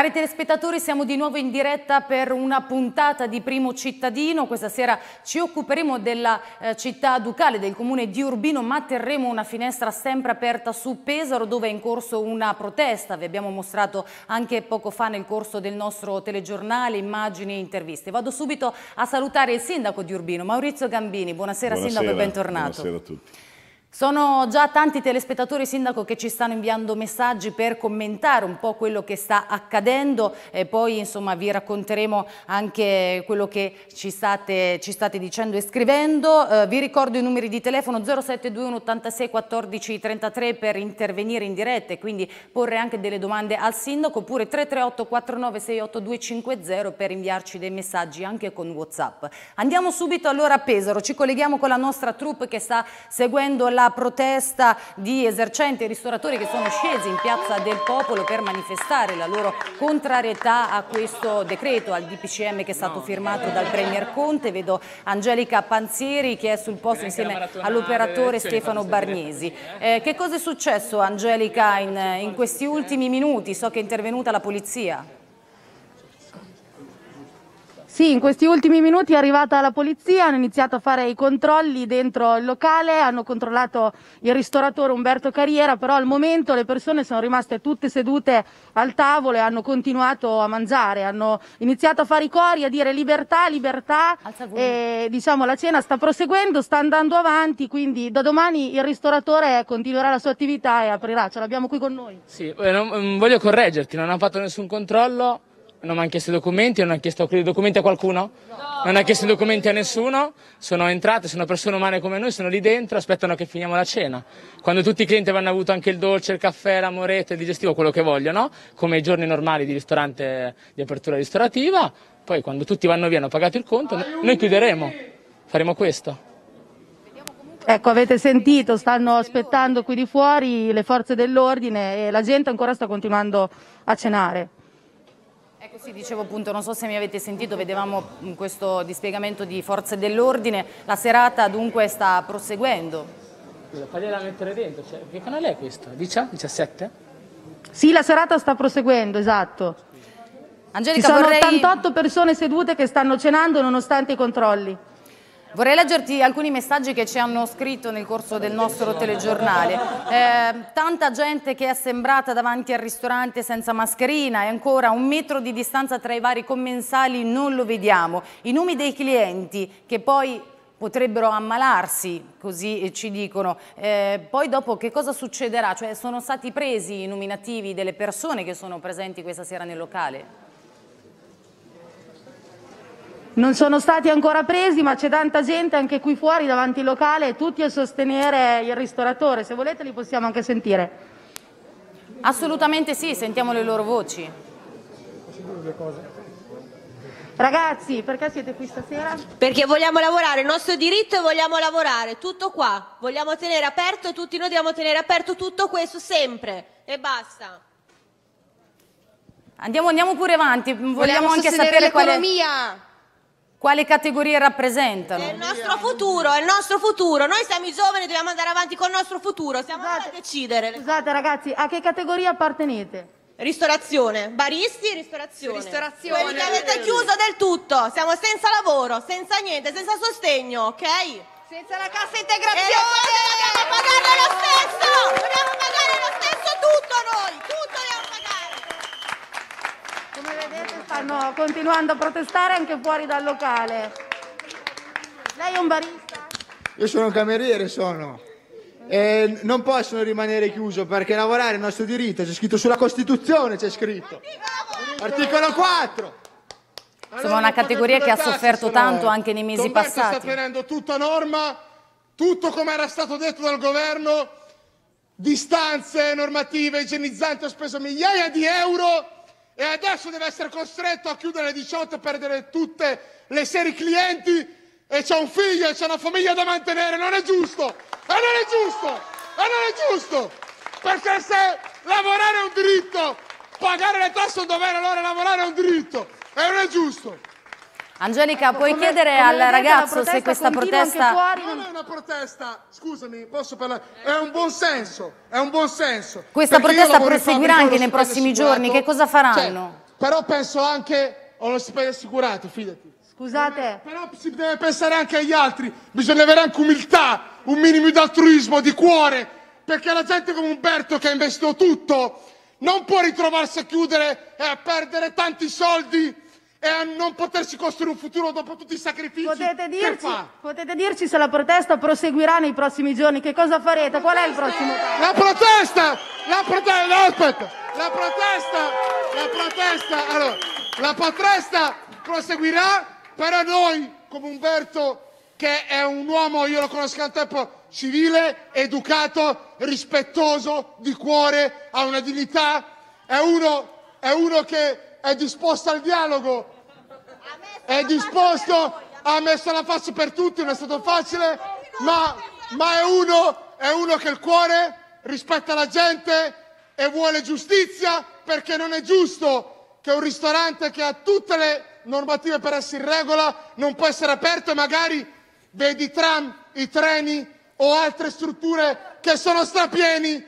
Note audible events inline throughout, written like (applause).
Cari telespettatori, siamo di nuovo in diretta per una puntata di Primo Cittadino. Questa sera ci occuperemo della eh, città ducale, del comune di Urbino, ma terremo una finestra sempre aperta su Pesaro, dove è in corso una protesta. Vi abbiamo mostrato anche poco fa nel corso del nostro telegiornale immagini e interviste. Vado subito a salutare il sindaco di Urbino, Maurizio Gambini. Buonasera, buonasera sindaco e bentornato. Buonasera a tutti. Sono già tanti telespettatori, Sindaco, che ci stanno inviando messaggi per commentare un po' quello che sta accadendo e poi insomma vi racconteremo anche quello che ci state, ci state dicendo e scrivendo. Eh, vi ricordo i numeri di telefono 0721 86 14 33 per intervenire in diretta e quindi porre anche delle domande al Sindaco oppure 338 49 68 250 per inviarci dei messaggi anche con Whatsapp. Andiamo subito allora a Pesaro, ci colleghiamo con la nostra troupe che sta seguendo la la protesta di esercenti e ristoratori che sono scesi in Piazza del Popolo per manifestare la loro contrarietà a questo decreto, al DPCM che è stato firmato dal Premier Conte. Vedo Angelica Panzieri che è sul posto insieme all'operatore Stefano Barnesi. Eh. eh, che cosa è successo Angelica in, in questi ultimi minuti? So che è intervenuta la polizia. Sì, in questi ultimi minuti è arrivata la polizia, hanno iniziato a fare i controlli dentro il locale, hanno controllato il ristoratore Umberto Carriera, però al momento le persone sono rimaste tutte sedute al tavolo e hanno continuato a mangiare, hanno iniziato a fare i cori, a dire libertà, libertà e diciamo la cena sta proseguendo, sta andando avanti, quindi da domani il ristoratore continuerà la sua attività e aprirà, ce l'abbiamo qui con noi. Sì, eh, non, mm, voglio correggerti, non hanno fatto nessun controllo, non mi hanno chiesto i documenti, non hanno chiesto i documenti a qualcuno? No. Non hanno chiesto i documenti a nessuno, sono entrate, sono persone umane come noi, sono lì dentro, aspettano che finiamo la cena. Quando tutti i clienti avranno avuto anche il dolce, il caffè, la moretta, il digestivo, quello che vogliono, come i giorni normali di ristorante di apertura ristorativa, poi quando tutti vanno via e hanno pagato il conto, noi chiuderemo, faremo questo. Ecco, avete sentito, stanno aspettando qui di fuori le forze dell'ordine e la gente ancora sta continuando a cenare. Ecco sì, dicevo appunto, non so se mi avete sentito, vedevamo questo dispiegamento di forze dell'ordine, la serata dunque sta proseguendo. Fagliela mettere dentro, cioè, che canale è questo? 17? Sì, la serata sta proseguendo, esatto. Angelica, Ci sono vorrei... 88 persone sedute che stanno cenando nonostante i controlli. Vorrei leggerti alcuni messaggi che ci hanno scritto nel corso del nostro telegiornale. Eh, tanta gente che è assembrata davanti al ristorante senza mascherina e ancora un metro di distanza tra i vari commensali non lo vediamo. I nomi dei clienti che poi potrebbero ammalarsi, così eh, ci dicono. Eh, poi dopo che cosa succederà? Cioè sono stati presi i nominativi delle persone che sono presenti questa sera nel locale? non sono stati ancora presi, ma c'è tanta gente anche qui fuori davanti al locale, tutti a sostenere il ristoratore. Se volete li possiamo anche sentire. Assolutamente sì, sentiamo le loro voci. Ragazzi, perché siete qui stasera? Perché vogliamo lavorare, il nostro diritto è vogliamo lavorare, tutto qua. Vogliamo tenere aperto tutti, noi dobbiamo tenere aperto tutto questo sempre e basta. Andiamo, andiamo pure avanti, vogliamo, vogliamo anche sapere l'economia. qual quale categorie rappresentano? È il nostro futuro, è il nostro futuro. Noi siamo i giovani, dobbiamo andare avanti con il nostro futuro, siamo noi a decidere. Scusate ragazzi, a che categoria appartenete? Ristorazione, baristi e ristorazione. Ristorazione. Quelli che avete chiuso del tutto, siamo senza lavoro, senza niente, senza sostegno, ok? Senza la cassa integrazione! E eh, dobbiamo pagare lo stesso! Dobbiamo pagare lo stesso tutto noi! Tutto le come vedete stanno continuando a protestare anche fuori dal locale. Lei è un barista? Io sono un cameriere, sono. Eh, non possono rimanere chiuso perché lavorare è il nostro diritto, c'è scritto sulla Costituzione, c'è scritto. Articolo 4. Insomma, una categoria che ha sofferto tanto anche nei mesi Tomberto passati. sta tenendo tutta norma, tutto come era stato detto dal governo, distanze normative igienizzanti ho speso migliaia di euro e adesso deve essere costretto a chiudere le 18 e perdere tutte le serie clienti e c'è un figlio e c'è una famiglia da mantenere, non è giusto! E non è giusto! E non è giusto! Perché se lavorare è un diritto, pagare le tasse è un dovere, allora lavorare è un diritto e non è giusto! Angelica, ecco, puoi chiedere al ragazzo se questa protesta... Fuori, non... è una protesta, scusami, posso parlare? È un buon senso, è un buon senso. Questa protesta proseguirà anche nei prossimi giorni, che cosa cioè, faranno? Cioè, però penso anche, ho lo stipendio assicurato, fidati. Scusate. Però si deve pensare anche agli altri, bisogna avere anche umiltà, un minimo di altruismo, di cuore, perché la gente come Umberto che ha investito tutto non può ritrovarsi a chiudere e a perdere tanti soldi e a non potersi costruire un futuro dopo tutti i sacrifici potete dirci, potete dirci se la protesta proseguirà nei prossimi giorni? Che cosa farete? Qual è il prossimo passo? La protesta! La protesta! aspetta! La protesta! La protesta! Allora, la protesta proseguirà, però noi, come Umberto, che è un uomo, io lo conosco da tempo, civile, educato, rispettoso, di cuore, ha una dignità, è uno, è uno che è disposto al dialogo, è disposto, ha messo la faccia per tutti, non è stato facile, ma, ma è, uno, è uno che il cuore rispetta la gente e vuole giustizia perché non è giusto che un ristorante che ha tutte le normative per essere in regola non può essere aperto e magari vedi tram, i treni o altre strutture che sono strapieni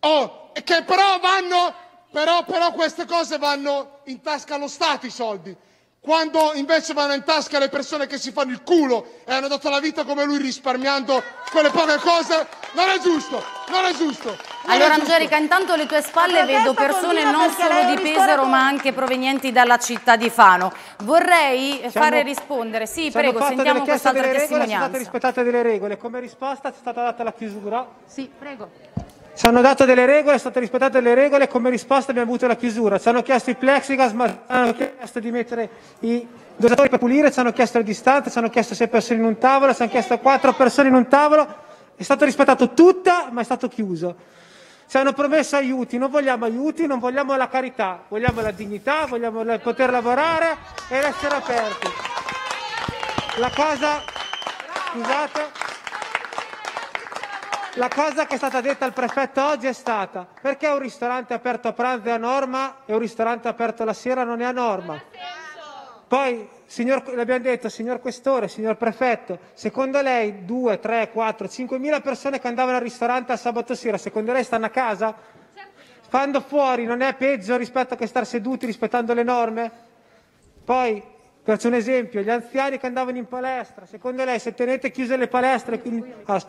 o oh, che però vanno però, però queste cose vanno in tasca allo Stato i soldi, quando invece vanno in tasca le persone che si fanno il culo e hanno dato la vita come lui risparmiando quelle poche cose, non è giusto, non è giusto. Non allora è giusto. Angelica, intanto alle tue spalle vedo persone non solo di Pesaro ma anche provenienti dalla città di Fano. Vorrei siamo, fare rispondere, sì prego, sentiamo quest'altra testimonianza. Regole, sono state rispettate delle regole, come risposta è stata data la chiusura. Sì, prego. Ci hanno dato delle regole, sono state rispettate le regole, e come risposta abbiamo avuto la chiusura. Ci hanno chiesto i plexigas, ma ci hanno chiesto di mettere i dosatori per pulire, ci hanno chiesto le distanze, ci hanno chiesto sei persone in un tavolo, ci hanno chiesto quattro persone in un tavolo. È stato rispettato tutto, ma è stato chiuso. Ci hanno promesso aiuti, non vogliamo aiuti, non vogliamo la carità, vogliamo la dignità, vogliamo poter lavorare e essere aperti. La cosa, scusate, la cosa che è stata detta al prefetto oggi è stata perché un ristorante aperto a pranzo è a norma e un ristorante aperto la sera non è a norma. Poi, signor, l'abbiamo detto, signor Questore, signor Prefetto, secondo lei 2, 3, 4, 5 mila persone che andavano al ristorante a sabato sera, secondo lei stanno a casa? Fanno certo. fuori non è peggio rispetto a che star seduti rispettando le norme? Poi Faccio un esempio, gli anziani che andavano in palestra, secondo lei se tenete chiuse le palestre, quindi... ah,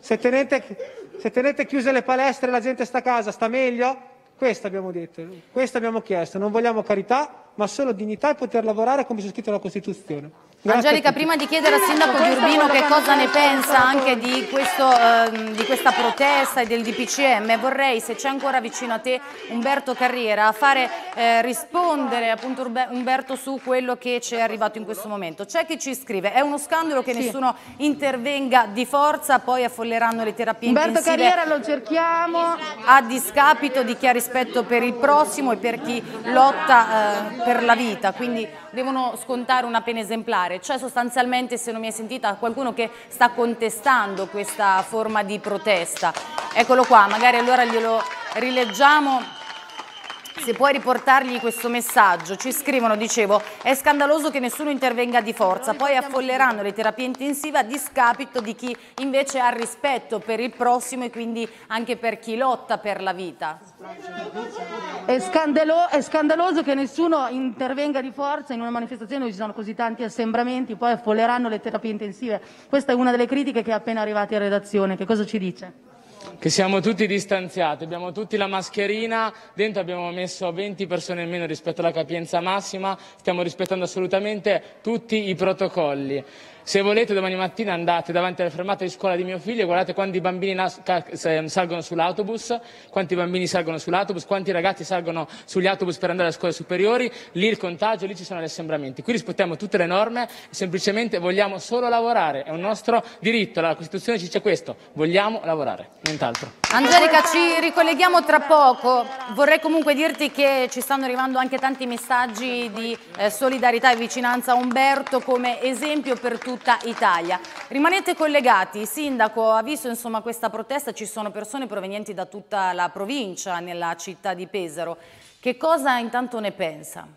se, tenete, se tenete chiuse le palestre la gente sta a casa, sta meglio? Questo abbiamo detto, questo abbiamo chiesto, non vogliamo carità, ma solo dignità e poter lavorare come c'è scritto nella Costituzione. Angelica, prima di chiedere al sindaco di Urbino che cosa ne pensa anche di, questo, eh, di questa protesta e del DPCM, vorrei, se c'è ancora vicino a te Umberto Carriera, fare eh, rispondere appunto Umberto su quello che ci è arrivato in questo momento. C'è chi ci scrive, è uno scandalo che sì. nessuno intervenga di forza, poi affolleranno le terapie Umberto Carriera lo cerchiamo. A discapito di chi ha rispetto per il prossimo e per chi lotta eh, per la vita, quindi devono scontare una pena esemplare, cioè sostanzialmente se non mi hai sentita qualcuno che sta contestando questa forma di protesta. Eccolo qua, magari allora glielo rileggiamo se puoi riportargli questo messaggio. Ci scrivono, dicevo, è scandaloso che nessuno intervenga di forza, poi affolleranno le terapie intensive a discapito di chi invece ha rispetto per il prossimo e quindi anche per chi lotta per la vita. È, scandalo è scandaloso che nessuno intervenga di forza in una manifestazione dove ci sono così tanti assembramenti, poi affolleranno le terapie intensive. Questa è una delle critiche che è appena arrivata in redazione. Che cosa ci dice? che siamo tutti distanziati, abbiamo tutti la mascherina, dentro abbiamo messo 20 persone in meno rispetto alla capienza massima, stiamo rispettando assolutamente tutti i protocolli. Se volete domani mattina andate davanti alla fermata di scuola di mio figlio e guardate quanti bambini salgono sull'autobus, quanti bambini salgono sull'autobus, quanti ragazzi salgono sugli autobus per andare alle scuole superiori, lì il contagio, lì ci sono gli assembramenti. Qui rispettiamo tutte le norme, semplicemente vogliamo solo lavorare, è un nostro diritto, la Costituzione ci dice questo, vogliamo lavorare, nient'altro. Angelica, ci ricolleghiamo tra poco, vorrei comunque dirti che ci stanno arrivando anche tanti messaggi di eh, solidarietà e vicinanza a Umberto come esempio per tutti tutta Italia. Rimanete collegati, Sindaco, ha visto insomma, questa protesta, ci sono persone provenienti da tutta la provincia nella città di Pesaro. Che cosa intanto ne pensa?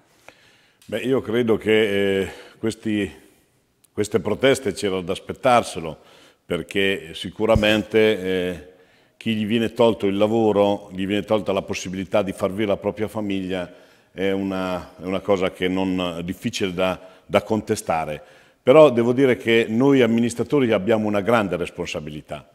Beh, io credo che eh, questi, queste proteste c'era da aspettarselo, perché sicuramente eh, chi gli viene tolto il lavoro, gli viene tolta la possibilità di far vivere la propria famiglia, è una, è una cosa che non, è difficile da, da contestare. Però devo dire che noi amministratori abbiamo una grande responsabilità.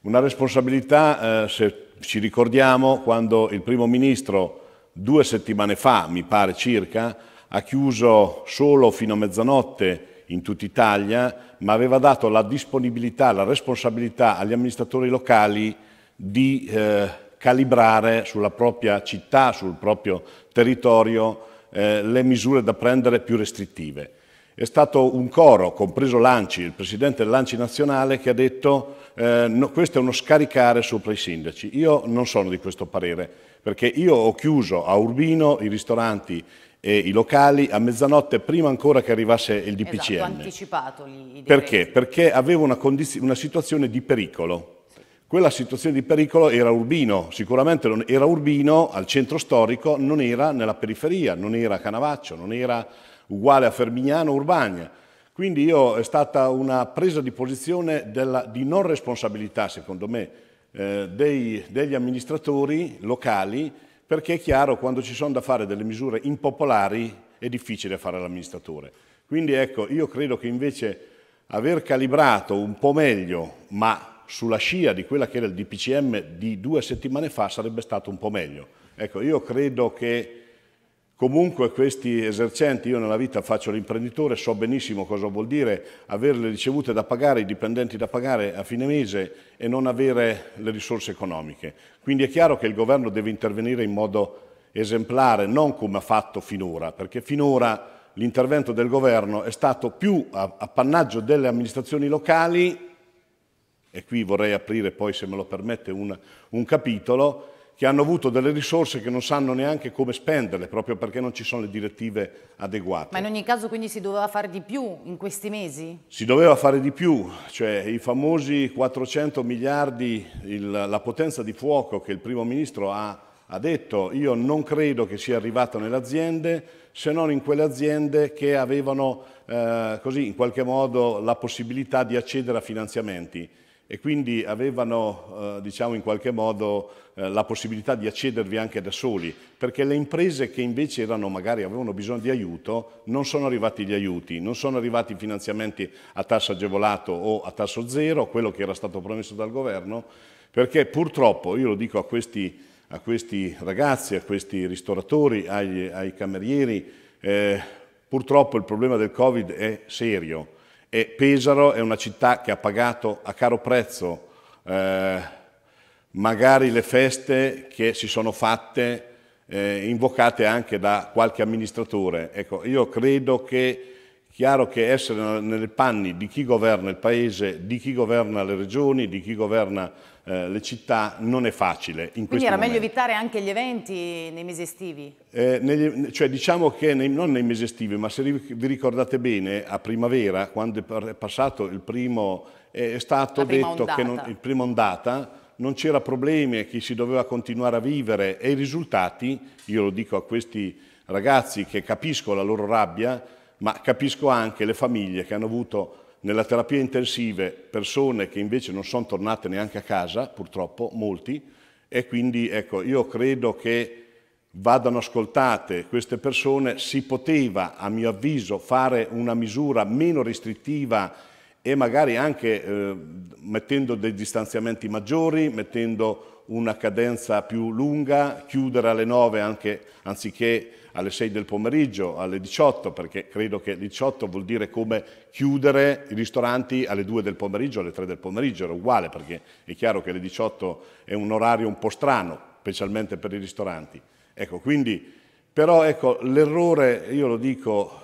Una responsabilità, eh, se ci ricordiamo, quando il primo ministro due settimane fa, mi pare circa, ha chiuso solo fino a mezzanotte in tutta Italia, ma aveva dato la disponibilità, la responsabilità agli amministratori locali di eh, calibrare sulla propria città, sul proprio territorio, eh, le misure da prendere più restrittive. È stato un coro, compreso Lanci, il presidente dell'Anci nazionale, che ha detto eh, no, questo è uno scaricare sopra i sindaci. Io non sono di questo parere, perché io ho chiuso a Urbino i ristoranti e i locali a mezzanotte prima ancora che arrivasse il DPCM. Esatto, anticipato gli, Perché? Perché avevo una, una situazione di pericolo. Quella situazione di pericolo era Urbino, sicuramente non, era Urbino al centro storico, non era nella periferia, non era a Canavaccio, non era uguale a Fermignano Urbania. Quindi io, è stata una presa di posizione della, di non responsabilità, secondo me, eh, dei, degli amministratori locali, perché è chiaro quando ci sono da fare delle misure impopolari è difficile fare l'amministratore. Quindi ecco, io credo che invece aver calibrato un po' meglio, ma sulla scia di quella che era il DPCM di due settimane fa, sarebbe stato un po' meglio. Ecco, io credo che Comunque questi esercenti, io nella vita faccio l'imprenditore, so benissimo cosa vuol dire avere le ricevute da pagare, i dipendenti da pagare a fine mese e non avere le risorse economiche. Quindi è chiaro che il governo deve intervenire in modo esemplare, non come ha fatto finora, perché finora l'intervento del governo è stato più appannaggio delle amministrazioni locali, e qui vorrei aprire poi, se me lo permette, un, un capitolo, che hanno avuto delle risorse che non sanno neanche come spenderle, proprio perché non ci sono le direttive adeguate. Ma in ogni caso quindi si doveva fare di più in questi mesi? Si doveva fare di più, cioè i famosi 400 miliardi, il, la potenza di fuoco che il Primo Ministro ha, ha detto, io non credo che sia arrivato nelle aziende, se non in quelle aziende che avevano eh, così in qualche modo la possibilità di accedere a finanziamenti e quindi avevano eh, diciamo in qualche modo eh, la possibilità di accedervi anche da soli, perché le imprese che invece erano, magari avevano bisogno di aiuto non sono arrivati gli aiuti, non sono arrivati i finanziamenti a tasso agevolato o a tasso zero, quello che era stato promesso dal governo, perché purtroppo, io lo dico a questi, a questi ragazzi, a questi ristoratori, agli, ai camerieri, eh, purtroppo il problema del Covid è serio e Pesaro è una città che ha pagato a caro prezzo eh, magari le feste che si sono fatte, eh, invocate anche da qualche amministratore. Ecco, io credo che Chiaro che essere nelle panni di chi governa il paese, di chi governa le regioni, di chi governa eh, le città non è facile. Quindi era momento. meglio evitare anche gli eventi nei mesi estivi? Eh, negli, cioè diciamo che nei, non nei mesi estivi, ma se vi ricordate bene, a primavera, quando è passato il primo, è stato detto ondata. che non, il primo ondata, non c'era problemi, che si doveva continuare a vivere e i risultati, io lo dico a questi ragazzi che capisco la loro rabbia, ma capisco anche le famiglie che hanno avuto nella terapia intensiva persone che invece non sono tornate neanche a casa, purtroppo, molti, e quindi ecco, io credo che vadano ascoltate queste persone, si poteva, a mio avviso, fare una misura meno restrittiva e magari anche eh, mettendo dei distanziamenti maggiori, mettendo una cadenza più lunga, chiudere alle 9 anche, anziché alle 6 del pomeriggio, alle 18, perché credo che 18 vuol dire come chiudere i ristoranti alle 2 del pomeriggio, alle 3 del pomeriggio, era uguale, perché è chiaro che alle 18 è un orario un po' strano, specialmente per i ristoranti. Ecco, quindi, però ecco, l'errore, io lo dico,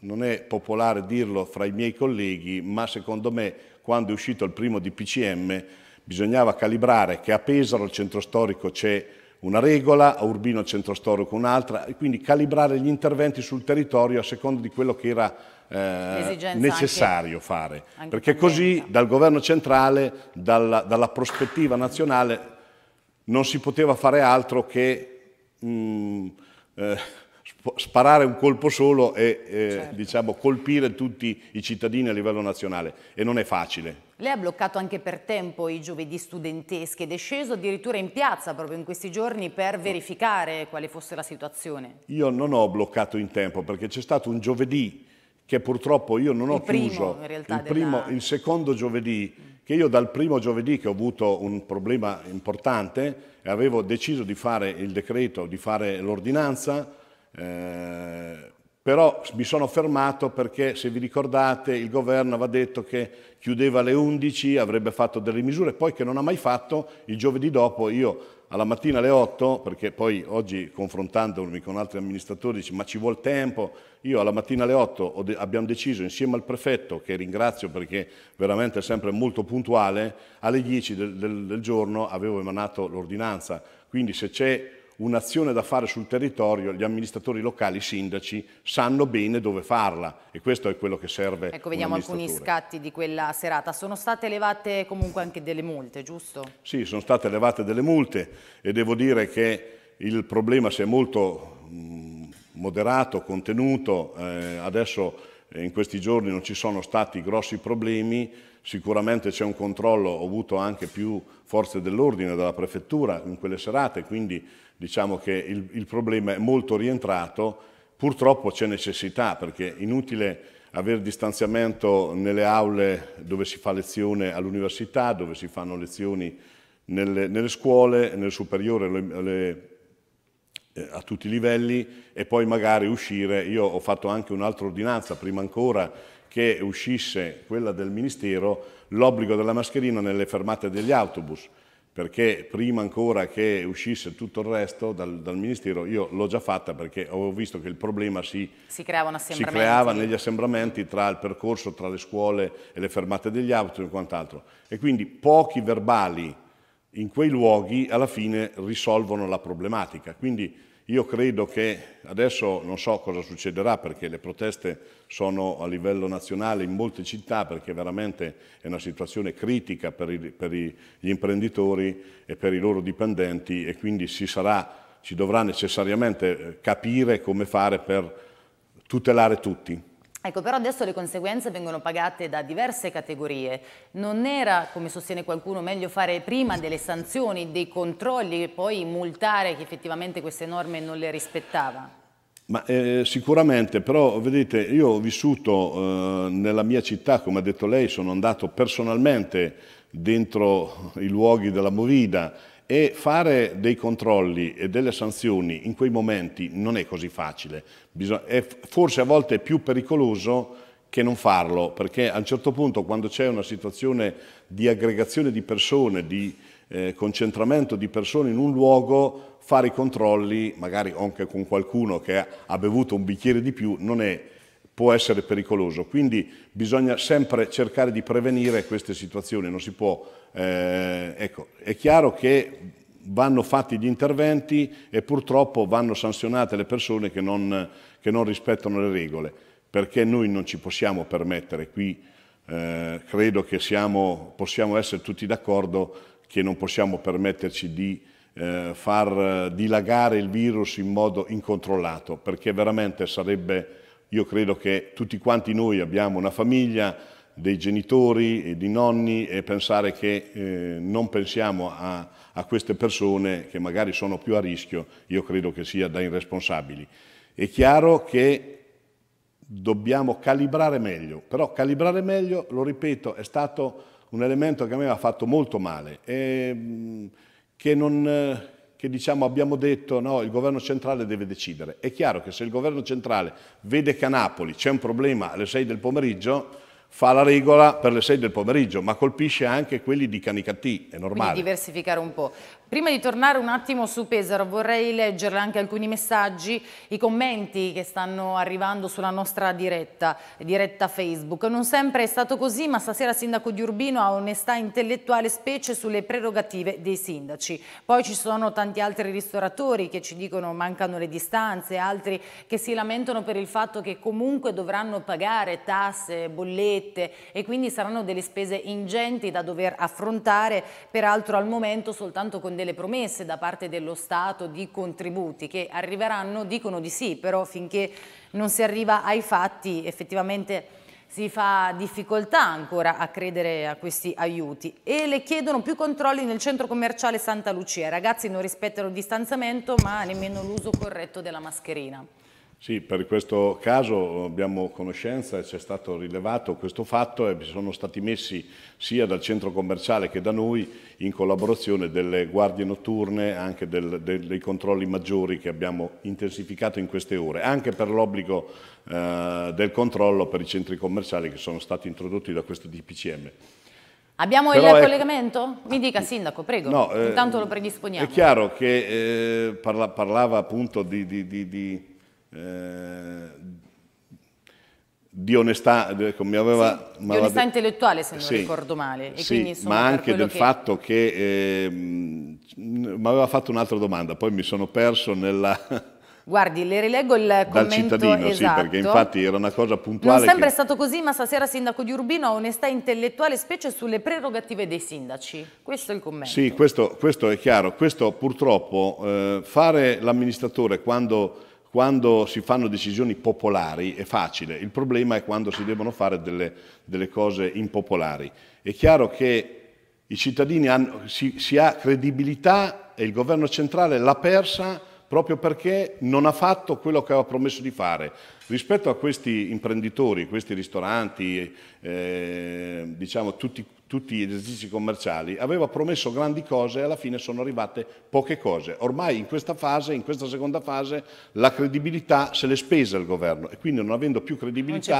non è popolare dirlo fra i miei colleghi, ma secondo me quando è uscito il primo DPCM bisognava calibrare che a Pesaro, il centro storico, c'è una regola, a Urbino centro storico un'altra, e quindi calibrare gli interventi sul territorio a seconda di quello che era eh, necessario anche, fare, anche perché così dal governo centrale, dalla, dalla, prospettiva nazionale, non si poteva fare altro che mh, mm, eh, sparare un colpo solo e eh, certo. diciamo, colpire tutti i cittadini a livello nazionale e non è facile, lei ha bloccato anche per tempo i giovedì studenteschi ed è sceso addirittura in piazza proprio in questi giorni per verificare quale fosse la situazione. Io non ho bloccato in tempo perché c'è stato un giovedì che purtroppo io non il ho primo, chiuso, il, primo, della... il secondo giovedì, che io dal primo giovedì che ho avuto un problema importante e avevo deciso di fare il decreto, di fare l'ordinanza, eh, però mi sono fermato perché, se vi ricordate, il governo aveva detto che chiudeva alle 11, avrebbe fatto delle misure, poi che non ha mai fatto, il giovedì dopo io alla mattina alle 8, perché poi oggi confrontandomi con altri amministratori dice ma ci vuole tempo, io alla mattina alle 8 abbiamo deciso insieme al prefetto, che ringrazio perché veramente è sempre molto puntuale, alle 10 del, del, del giorno avevo emanato l'ordinanza, quindi se c'è un'azione da fare sul territorio, gli amministratori locali, i sindaci sanno bene dove farla e questo è quello che serve. Ecco, vediamo alcuni scatti di quella serata. Sono state elevate comunque anche delle multe, giusto? Sì, sono state elevate delle multe e devo dire che il problema si è molto mm, moderato, contenuto, eh, adesso eh, in questi giorni non ci sono stati grossi problemi, sicuramente c'è un controllo, ho avuto anche più forze dell'ordine dalla prefettura in quelle serate, quindi diciamo che il, il problema è molto rientrato, purtroppo c'è necessità perché è inutile avere distanziamento nelle aule dove si fa lezione all'università, dove si fanno lezioni nelle, nelle scuole, nel superiore le, le, eh, a tutti i livelli e poi magari uscire. Io ho fatto anche un'altra ordinanza prima ancora che uscisse quella del Ministero, l'obbligo della mascherina nelle fermate degli autobus perché prima ancora che uscisse tutto il resto dal, dal Ministero, io l'ho già fatta perché avevo visto che il problema si, si, si, creava negli assembramenti tra il percorso, tra le scuole e le fermate degli autobus e quant'altro. E quindi pochi verbali in quei luoghi alla fine risolvono la problematica. Quindi io credo che adesso non so cosa succederà perché le proteste sono a livello nazionale in molte città perché veramente è una situazione critica per, i, per i, gli imprenditori e per i loro dipendenti e quindi si, sarà, si dovrà necessariamente eh, capire come fare per tutelare tutti. Ecco, però adesso le conseguenze vengono pagate da diverse categorie. Non era, come sostiene qualcuno, meglio fare prima delle sanzioni, dei controlli e poi multare chi effettivamente queste norme non le rispettava? Ma, eh, sicuramente, però vedete, io ho vissuto eh, nella mia città, come ha detto lei, sono andato personalmente dentro i luoghi della Movida, e fare dei controlli e delle sanzioni in quei momenti non è così facile, è forse a volte più pericoloso che non farlo, perché a un certo punto quando c'è una situazione di aggregazione di persone, di eh, concentramento di persone in un luogo, fare i controlli, magari anche con qualcuno che ha bevuto un bicchiere di più, non è può essere pericoloso. Quindi bisogna sempre cercare di prevenire queste situazioni, non si può eh, ecco, è chiaro che vanno fatti gli interventi e purtroppo vanno sanzionate le persone che non, che non rispettano le regole, perché noi non ci possiamo permettere qui, eh, credo che siamo, possiamo essere tutti d'accordo che non possiamo permetterci di eh, far dilagare il virus in modo incontrollato, perché veramente sarebbe, io credo che tutti quanti noi abbiamo una famiglia, dei genitori e di nonni e pensare che eh, non pensiamo a, a, queste persone che magari sono più a rischio, io credo che sia da irresponsabili. È chiaro che dobbiamo calibrare meglio, però calibrare meglio, lo ripeto, è stato un elemento che a me ha fatto molto male, e, che, non, che diciamo, abbiamo detto no, il governo centrale deve decidere. È chiaro che se il governo centrale vede che a Napoli c'è un problema alle 6 del pomeriggio, fa la regola per le 6 del pomeriggio, ma colpisce anche quelli di Canicattì, è normale. Quindi diversificare un po'. Prima di tornare un attimo su Pesaro, vorrei leggerle anche alcuni messaggi, i commenti che stanno arrivando sulla nostra diretta, diretta Facebook. Non sempre è stato così, ma stasera il sindaco di Urbino ha onestà intellettuale, specie sulle prerogative dei sindaci. Poi ci sono tanti altri ristoratori che ci dicono mancano le distanze, altri che si lamentano per il fatto che comunque dovranno pagare tasse, bollette, bollette e quindi saranno delle spese ingenti da dover affrontare, peraltro al momento soltanto con delle promesse da parte dello Stato di contributi che arriveranno, dicono di sì, però finché non si arriva ai fatti effettivamente si fa difficoltà ancora a credere a questi aiuti e le chiedono più controlli nel centro commerciale Santa Lucia. I ragazzi non rispettano il distanziamento ma nemmeno l'uso corretto della mascherina. Sì, per questo caso abbiamo conoscenza e c'è stato rilevato questo fatto e sono stati messi sia dal centro commerciale che da noi in collaborazione delle guardie notturne, anche del, del, dei controlli maggiori che abbiamo intensificato in queste ore, anche per l'obbligo eh, del controllo per i centri commerciali che sono stati introdotti da questo DPCM. Abbiamo Però il ecco- è... collegamento? Mi dica Sindaco, prego, no, eh, intanto eh, lo predisponiamo. È chiaro che eh, parla, parlava appunto di, di, di, di eh, di onestà, ecco, mi aveva, sì, di onestà intellettuale se non sì, ricordo male. E sì, ma anche del che... fatto che eh, mi aveva fatto un'altra domanda, poi mi sono perso nella... (laughs) Guardi, le rileggo il commento Dal cittadino, esatto. sì, perché esatto. infatti era una cosa puntuale. Non sempre che... è stato così, ma stasera sindaco di Urbino ha onestà intellettuale, specie sulle prerogative dei sindaci. Questo è il commento. Sì, questo, questo è chiaro. Questo purtroppo, eh, fare l'amministratore quando quando si fanno decisioni popolari è facile, il problema è quando si devono fare delle, delle cose impopolari. È chiaro che i cittadini hanno, si, si ha credibilità e il governo centrale l'ha persa proprio perché non ha fatto quello che aveva promesso di fare. Rispetto a questi imprenditori, questi ristoranti, eh, diciamo tutti tutti gli esercizi commerciali, aveva promesso grandi cose e alla fine sono arrivate poche cose. Ormai in questa fase, in questa seconda fase, la credibilità se l'è spesa il governo e quindi non avendo più credibilità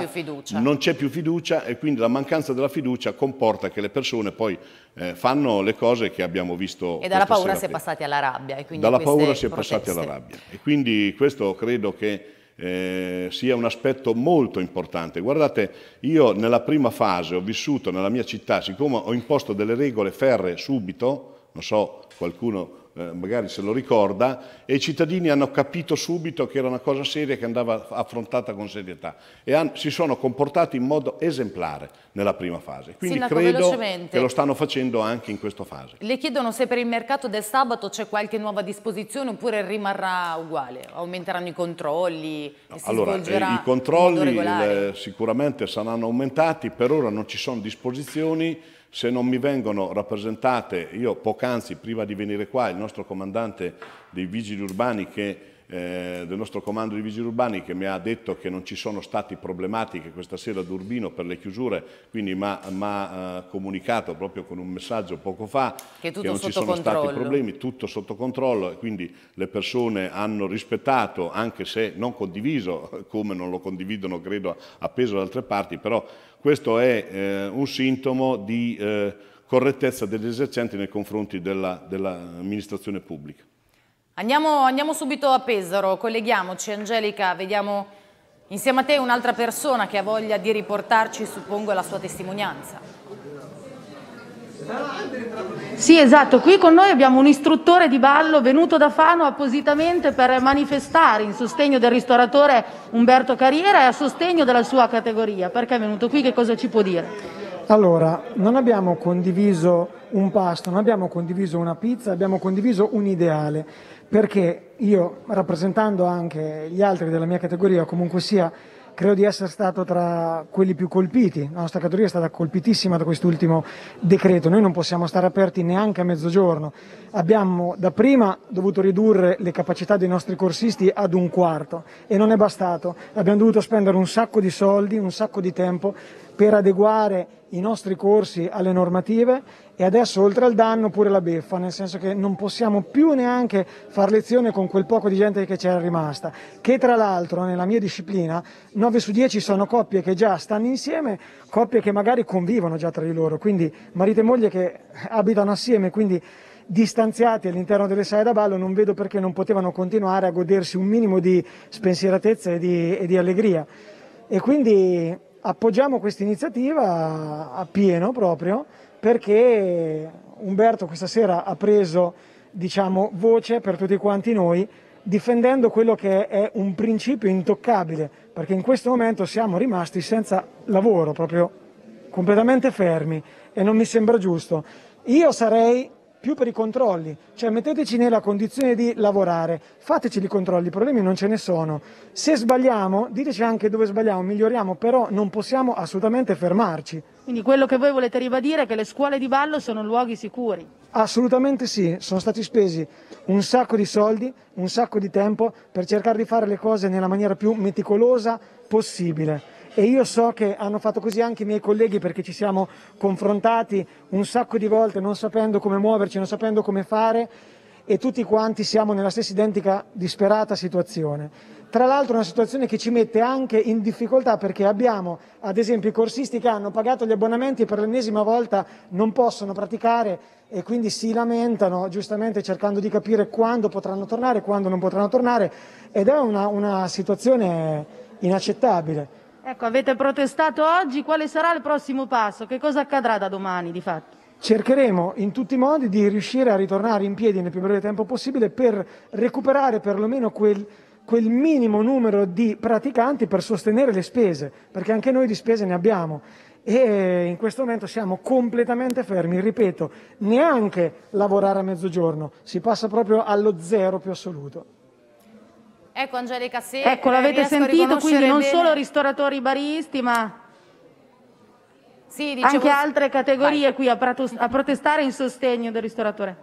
non c'è più, più fiducia e quindi la mancanza della fiducia comporta che le persone poi eh, fanno le cose che abbiamo visto. E dalla paura si è passati alla rabbia. dalla paura si è proteste. passati alla rabbia e quindi questo credo che eh, sia un aspetto molto importante. Guardate, io nella prima fase ho vissuto nella mia città, siccome ho imposto delle regole ferre subito, non so, qualcuno eh, magari se lo ricorda, e i cittadini hanno capito subito che era una cosa seria che andava affrontata con serietà e han, si sono comportati in modo esemplare nella prima fase. Quindi Sindaco, credo che lo stanno facendo anche in questa fase. Le chiedono se per il mercato del sabato c'è qualche nuova disposizione oppure rimarrà uguale, aumenteranno i controlli? No, allora, eh, i controlli eh, sicuramente saranno aumentati, per ora non ci sono disposizioni se non mi vengono rappresentate, io poc'anzi, prima di venire qua, il nostro comandante dei vigili urbani che eh, del nostro comando di vigili urbani che mi ha detto che non ci sono state problematiche questa sera ad Urbino per le chiusure, quindi mi ha eh, comunicato proprio con un messaggio poco fa che, che non ci sono controllo. stati problemi, tutto sotto controllo e quindi le persone hanno rispettato, anche se non condiviso, (laughs) come non lo condividono credo appeso da altre parti, però questo è eh, un sintomo di eh, correttezza degli esercenti nei confronti dell'amministrazione della pubblica. Andiamo, andiamo subito a Pesaro, colleghiamoci Angelica, vediamo insieme a te un'altra persona che ha voglia di riportarci, suppongo, la sua testimonianza. Sì, esatto, qui con noi abbiamo un istruttore di ballo venuto da Fano appositamente per manifestare in sostegno del ristoratore Umberto Carriera e a sostegno della sua categoria. Perché è venuto qui? Che cosa ci può dire? Allora, non abbiamo condiviso un pasto, non abbiamo condiviso una pizza, abbiamo condiviso un ideale perché io, rappresentando anche gli altri della mia categoria, comunque sia, credo di essere stato tra quelli più colpiti. La nostra categoria è stata colpitissima da quest'ultimo decreto. Noi non possiamo stare aperti neanche a mezzogiorno. Abbiamo dapprima dovuto ridurre le capacità dei nostri corsisti ad un quarto e non è bastato. Abbiamo dovuto spendere un sacco di soldi, un sacco di tempo per adeguare i nostri corsi alle normative e adesso oltre al danno pure la beffa, nel senso che non possiamo più neanche far lezione con quel poco di gente che c'era rimasta, che tra l'altro nella mia disciplina 9 su 10 sono coppie che già stanno insieme, coppie che magari convivono già tra di loro, quindi marito e moglie che abitano assieme, quindi distanziati all'interno delle sale da ballo, non vedo perché non potevano continuare a godersi un minimo di spensieratezza e di, e di allegria. E quindi appoggiamo questa iniziativa a pieno proprio perché Umberto questa sera ha preso diciamo, voce per tutti quanti noi difendendo quello che è un principio intoccabile, perché in questo momento siamo rimasti senza lavoro, proprio completamente fermi e non mi sembra giusto. Io sarei più per i controlli, cioè metteteci nella condizione di lavorare, fateci i controlli, i problemi non ce ne sono. Se sbagliamo, diteci anche dove sbagliamo, miglioriamo, però non possiamo assolutamente fermarci. Quindi quello che voi volete ribadire è che le scuole di ballo sono luoghi sicuri. Assolutamente sì, sono stati spesi un sacco di soldi, un sacco di tempo per cercare di fare le cose nella maniera più meticolosa possibile e io so che hanno fatto così anche i miei colleghi perché ci siamo confrontati un sacco di volte non sapendo come muoverci, non sapendo come fare e tutti quanti siamo nella stessa identica disperata situazione. Tra l'altro è una situazione che ci mette anche in difficoltà perché abbiamo ad esempio i corsisti che hanno pagato gli abbonamenti e per l'ennesima volta non possono praticare e quindi si lamentano giustamente cercando di capire quando potranno tornare, e quando non potranno tornare ed è una, una situazione inaccettabile. Ecco, avete protestato oggi, quale sarà il prossimo passo? Che cosa accadrà da domani di fatto? cercheremo in tutti i modi di riuscire a ritornare in piedi nel più breve tempo possibile per recuperare perlomeno quel, quel, minimo numero di praticanti per sostenere le spese, perché anche noi di spese ne abbiamo. E in questo momento siamo completamente fermi, ripeto, neanche lavorare a mezzogiorno, si passa proprio allo zero più assoluto. Ecco Angelica, se Ecco, eh, l'avete sentito, quindi non bene... solo ristoratori baristi, ma sì, dicevo... anche altre categorie Vai. qui a, a protestare in sostegno del ristoratore.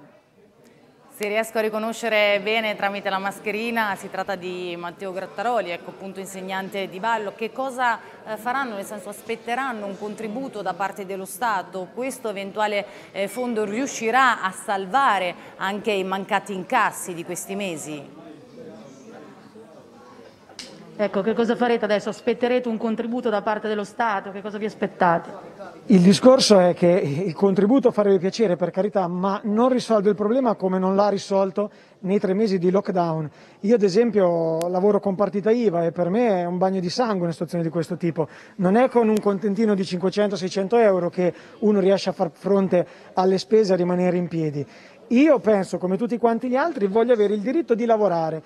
Se riesco a riconoscere bene tramite la mascherina, si tratta di Matteo Grattaroli, ecco appunto insegnante di ballo. Che cosa eh, faranno? Nel senso aspetteranno un contributo da parte dello Stato? Questo eventuale eh, fondo riuscirà a salvare anche i mancati incassi di questi mesi? Ecco, che cosa farete adesso? Aspetterete un contributo da parte dello Stato? Che cosa vi aspettate? Il discorso è che il contributo farebbe piacere, per carità, ma non risolve il problema come non l'ha risolto nei tre mesi di lockdown. Io, ad esempio, lavoro con partita IVA e per me è un bagno di sangue una situazione di questo tipo. Non è con un contentino di 500-600 euro che uno riesce a far fronte alle spese e a rimanere in piedi. Io penso, come tutti quanti gli altri, voglio avere il diritto di lavorare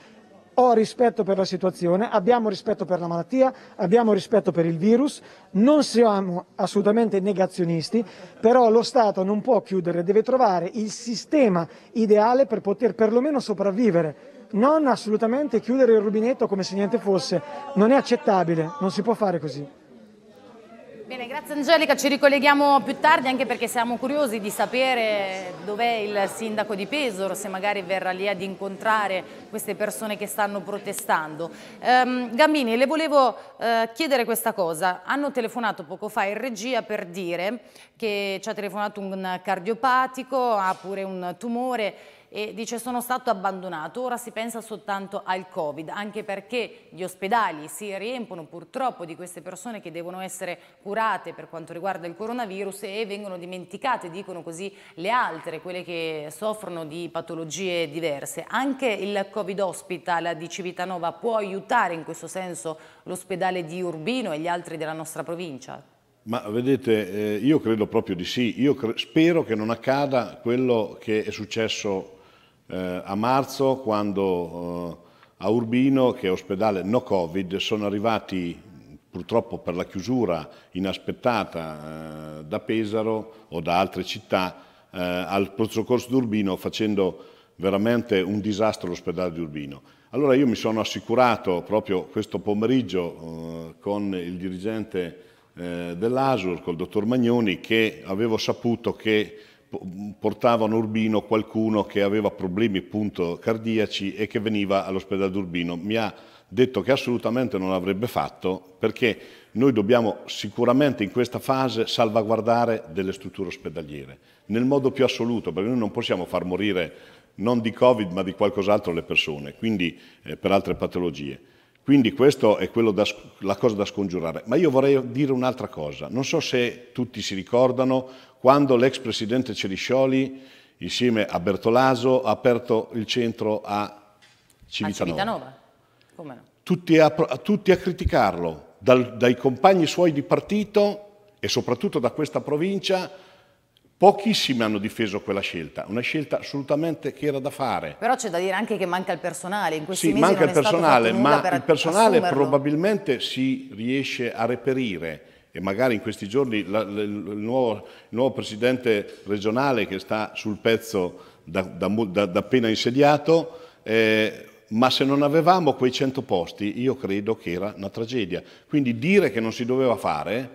ho rispetto per la situazione, abbiamo rispetto per la malattia, abbiamo rispetto per il virus, non siamo assolutamente negazionisti, però lo Stato non può chiudere, deve trovare il sistema ideale per poter perlomeno sopravvivere non assolutamente chiudere il rubinetto come se niente fosse. Non è accettabile, non si può fare così. Bene, grazie Angelica, ci ricolleghiamo più tardi anche perché siamo curiosi di sapere dov'è il sindaco di Pesaro, se magari verrà lì ad incontrare queste persone che stanno protestando. Ehm, Gambini, le volevo eh, chiedere questa cosa, hanno telefonato poco fa in regia per dire che ci ha telefonato un cardiopatico, ha pure un tumore, e dice sono stato abbandonato, ora si pensa soltanto al Covid, anche perché gli ospedali si riempono purtroppo di queste persone che devono essere curate per quanto riguarda il coronavirus e vengono dimenticate, dicono così, le altre, quelle che soffrono di patologie diverse. Anche il Covid Hospital di Civitanova può aiutare in questo senso l'ospedale di Urbino e gli altri della nostra provincia? Ma vedete, eh, io credo proprio di sì, io spero che non accada quello che è successo eh, a marzo quando eh, a Urbino, che è ospedale no Covid, sono arrivati purtroppo per la chiusura inaspettata eh, da Pesaro o da altre città eh, al soccorso d'Urbino facendo veramente un disastro l'ospedale di Urbino. Allora io mi sono assicurato proprio questo pomeriggio eh, con il dirigente eh, dell'ASUR, col dottor Magnoni, che avevo saputo che portavano Urbino qualcuno che aveva problemi appunto cardiaci e che veniva all'ospedale d'Urbino. Mi ha detto che assolutamente non l'avrebbe fatto perché noi dobbiamo sicuramente in questa fase salvaguardare delle strutture ospedaliere nel modo più assoluto perché noi non possiamo far morire non di Covid ma di qualcos'altro le persone, quindi eh, per altre patologie. Quindi questa è da, la cosa da scongiurare. Ma io vorrei dire un'altra cosa. Non so se tutti si ricordano quando l'ex presidente Ceriscioli, insieme a Bertolaso, ha aperto il centro a Civitanova. A Civitanova? Come no? tutti, a, tutti a, criticarlo, dal, dai compagni suoi di partito e soprattutto da questa provincia, Pochissimi hanno difeso quella scelta, una scelta assolutamente che era da fare. Però c'è da dire anche che manca il personale, in questi sì, mesi manca il personale, ma il personale assumerlo. probabilmente si riesce a reperire e magari in questi giorni la, la, il, nuovo, il, nuovo, presidente regionale che sta sul pezzo da, da, da, da appena insediato, eh, ma se non avevamo quei 100 posti io credo che era una tragedia. Quindi dire che non si doveva fare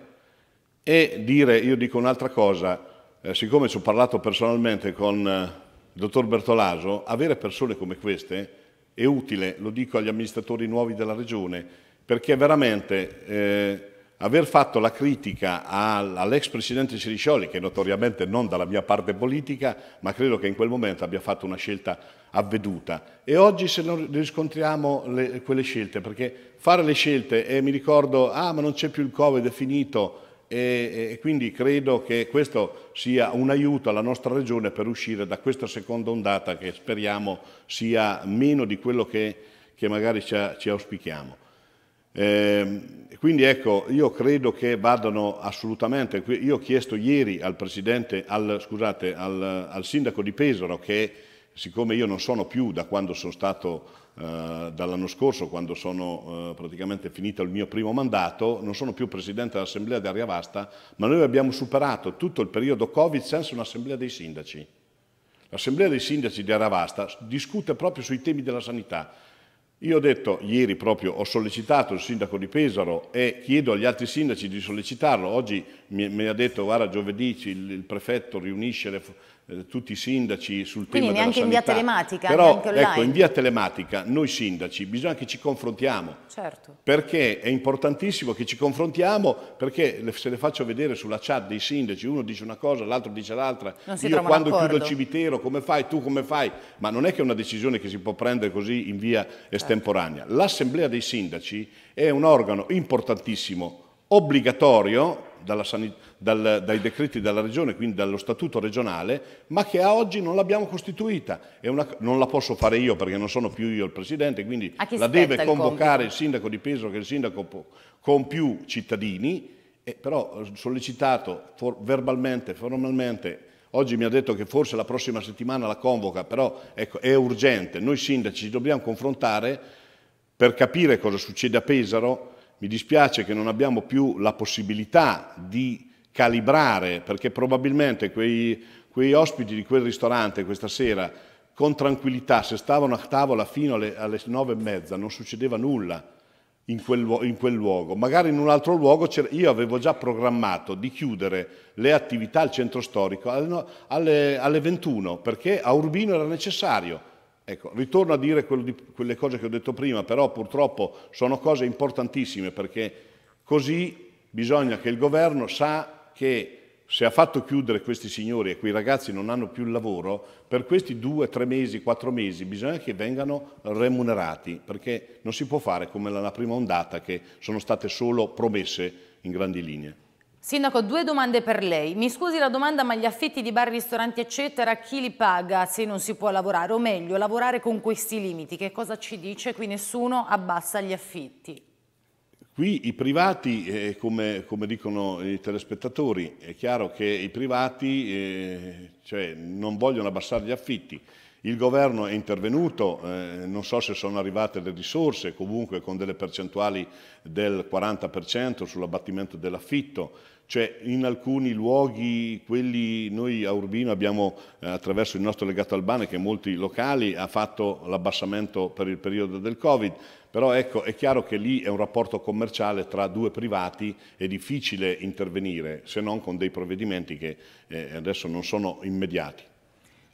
e dire, io dico un'altra cosa, eh, siccome ci ho parlato personalmente con il eh, dottor Bertolaso, avere persone come queste è utile, lo dico agli amministratori nuovi della Regione, perché veramente eh, aver fatto la critica all'ex Presidente Ciriscioli, che notoriamente non dalla mia parte politica, ma credo che in quel momento abbia fatto una scelta avveduta. E oggi se non riscontriamo le, quelle scelte, perché fare le scelte, e mi ricordo, ah ma non c'è più il Covid, è finito, e, e quindi credo che questo sia un aiuto alla nostra regione per uscire da questa seconda ondata che speriamo sia meno di quello che, che magari ci, ci auspichiamo. Eh, quindi ecco, io credo che vadano assolutamente, io ho chiesto ieri al, al, scusate, al, al sindaco di Pesaro che siccome io non sono più da quando sono stato eh, dall'anno scorso, quando sono eh, praticamente finito il mio primo mandato, non sono più presidente dell'Assemblea di Aria Vasta, ma noi abbiamo superato tutto il periodo Covid senza un'Assemblea dei sindaci. L'Assemblea dei sindaci di Aria Vasta discute proprio sui temi della sanità. Io ho detto ieri proprio, ho sollecitato il sindaco di Pesaro e chiedo agli altri sindaci di sollecitarlo. Oggi mi, mi ha detto, guarda, giovedì il, il prefetto riunisce le eh, tutti i sindaci sul Quindi tema della sanità. Quindi neanche in via telematica, Però, ecco, in via telematica noi sindaci bisogna che ci confrontiamo. Certo. Perché è importantissimo che ci confrontiamo, perché se le faccio vedere sulla chat dei sindaci, uno dice una cosa, l'altro dice l'altra. Io quando chiudo il cimitero, come fai? Tu come fai? Ma non è che è una decisione che si può prendere così in via certo. estemporanea. L'assemblea dei sindaci è un organo importantissimo, obbligatorio, dal, dai decreti della regione, quindi dallo statuto regionale, ma che a oggi non l'abbiamo costituita. Una, non la posso fare io perché non sono più io il presidente, quindi la deve convocare il, il, sindaco di Peso, che è il sindaco con più cittadini, e però eh, sollecitato for, verbalmente, formalmente, Oggi mi ha detto che forse la prossima settimana la convoca, però ecco, è urgente. Noi sindaci ci dobbiamo confrontare per capire cosa succede a Pesaro, mi dispiace che non abbiamo più la possibilità di calibrare, perché probabilmente quei, quei ospiti di quel ristorante questa sera con tranquillità, se stavano a tavola fino alle, alle nove e mezza, non succedeva nulla in quel, in quel luogo. Magari in un altro luogo io avevo già programmato di chiudere le attività al centro storico alle, alle, alle 21, perché a Urbino era necessario Ecco, ritorno a dire di, quelle cose che ho detto prima, però purtroppo sono cose importantissime perché così bisogna che il governo sa che se ha fatto chiudere questi signori e quei ragazzi non hanno più il lavoro, per questi due, tre mesi, quattro mesi bisogna che vengano remunerati, perché non si può fare come la prima ondata che sono state solo promesse in grandi linee. Sindaco, due domande per lei. Mi scusi la domanda, ma gli affitti di bar, ristoranti, eccetera, chi li paga se non si può lavorare? O meglio, lavorare con questi limiti? Che cosa ci dice? Qui nessuno abbassa gli affitti. Qui i privati, eh, come, come, dicono i telespettatori, è chiaro che i privati eh, cioè, non vogliono abbassare gli affitti. Il governo è intervenuto, eh, non so se sono arrivate le risorse, comunque con delle percentuali del 40% sull'abbattimento dell'affitto, cioè in alcuni luoghi, quelli noi a Urbino abbiamo eh, attraverso il nostro legato albane che molti locali ha fatto l'abbassamento per il periodo del Covid, però ecco è chiaro che lì è un rapporto commerciale tra due privati, è difficile intervenire se non con dei provvedimenti che eh, adesso non sono immediati.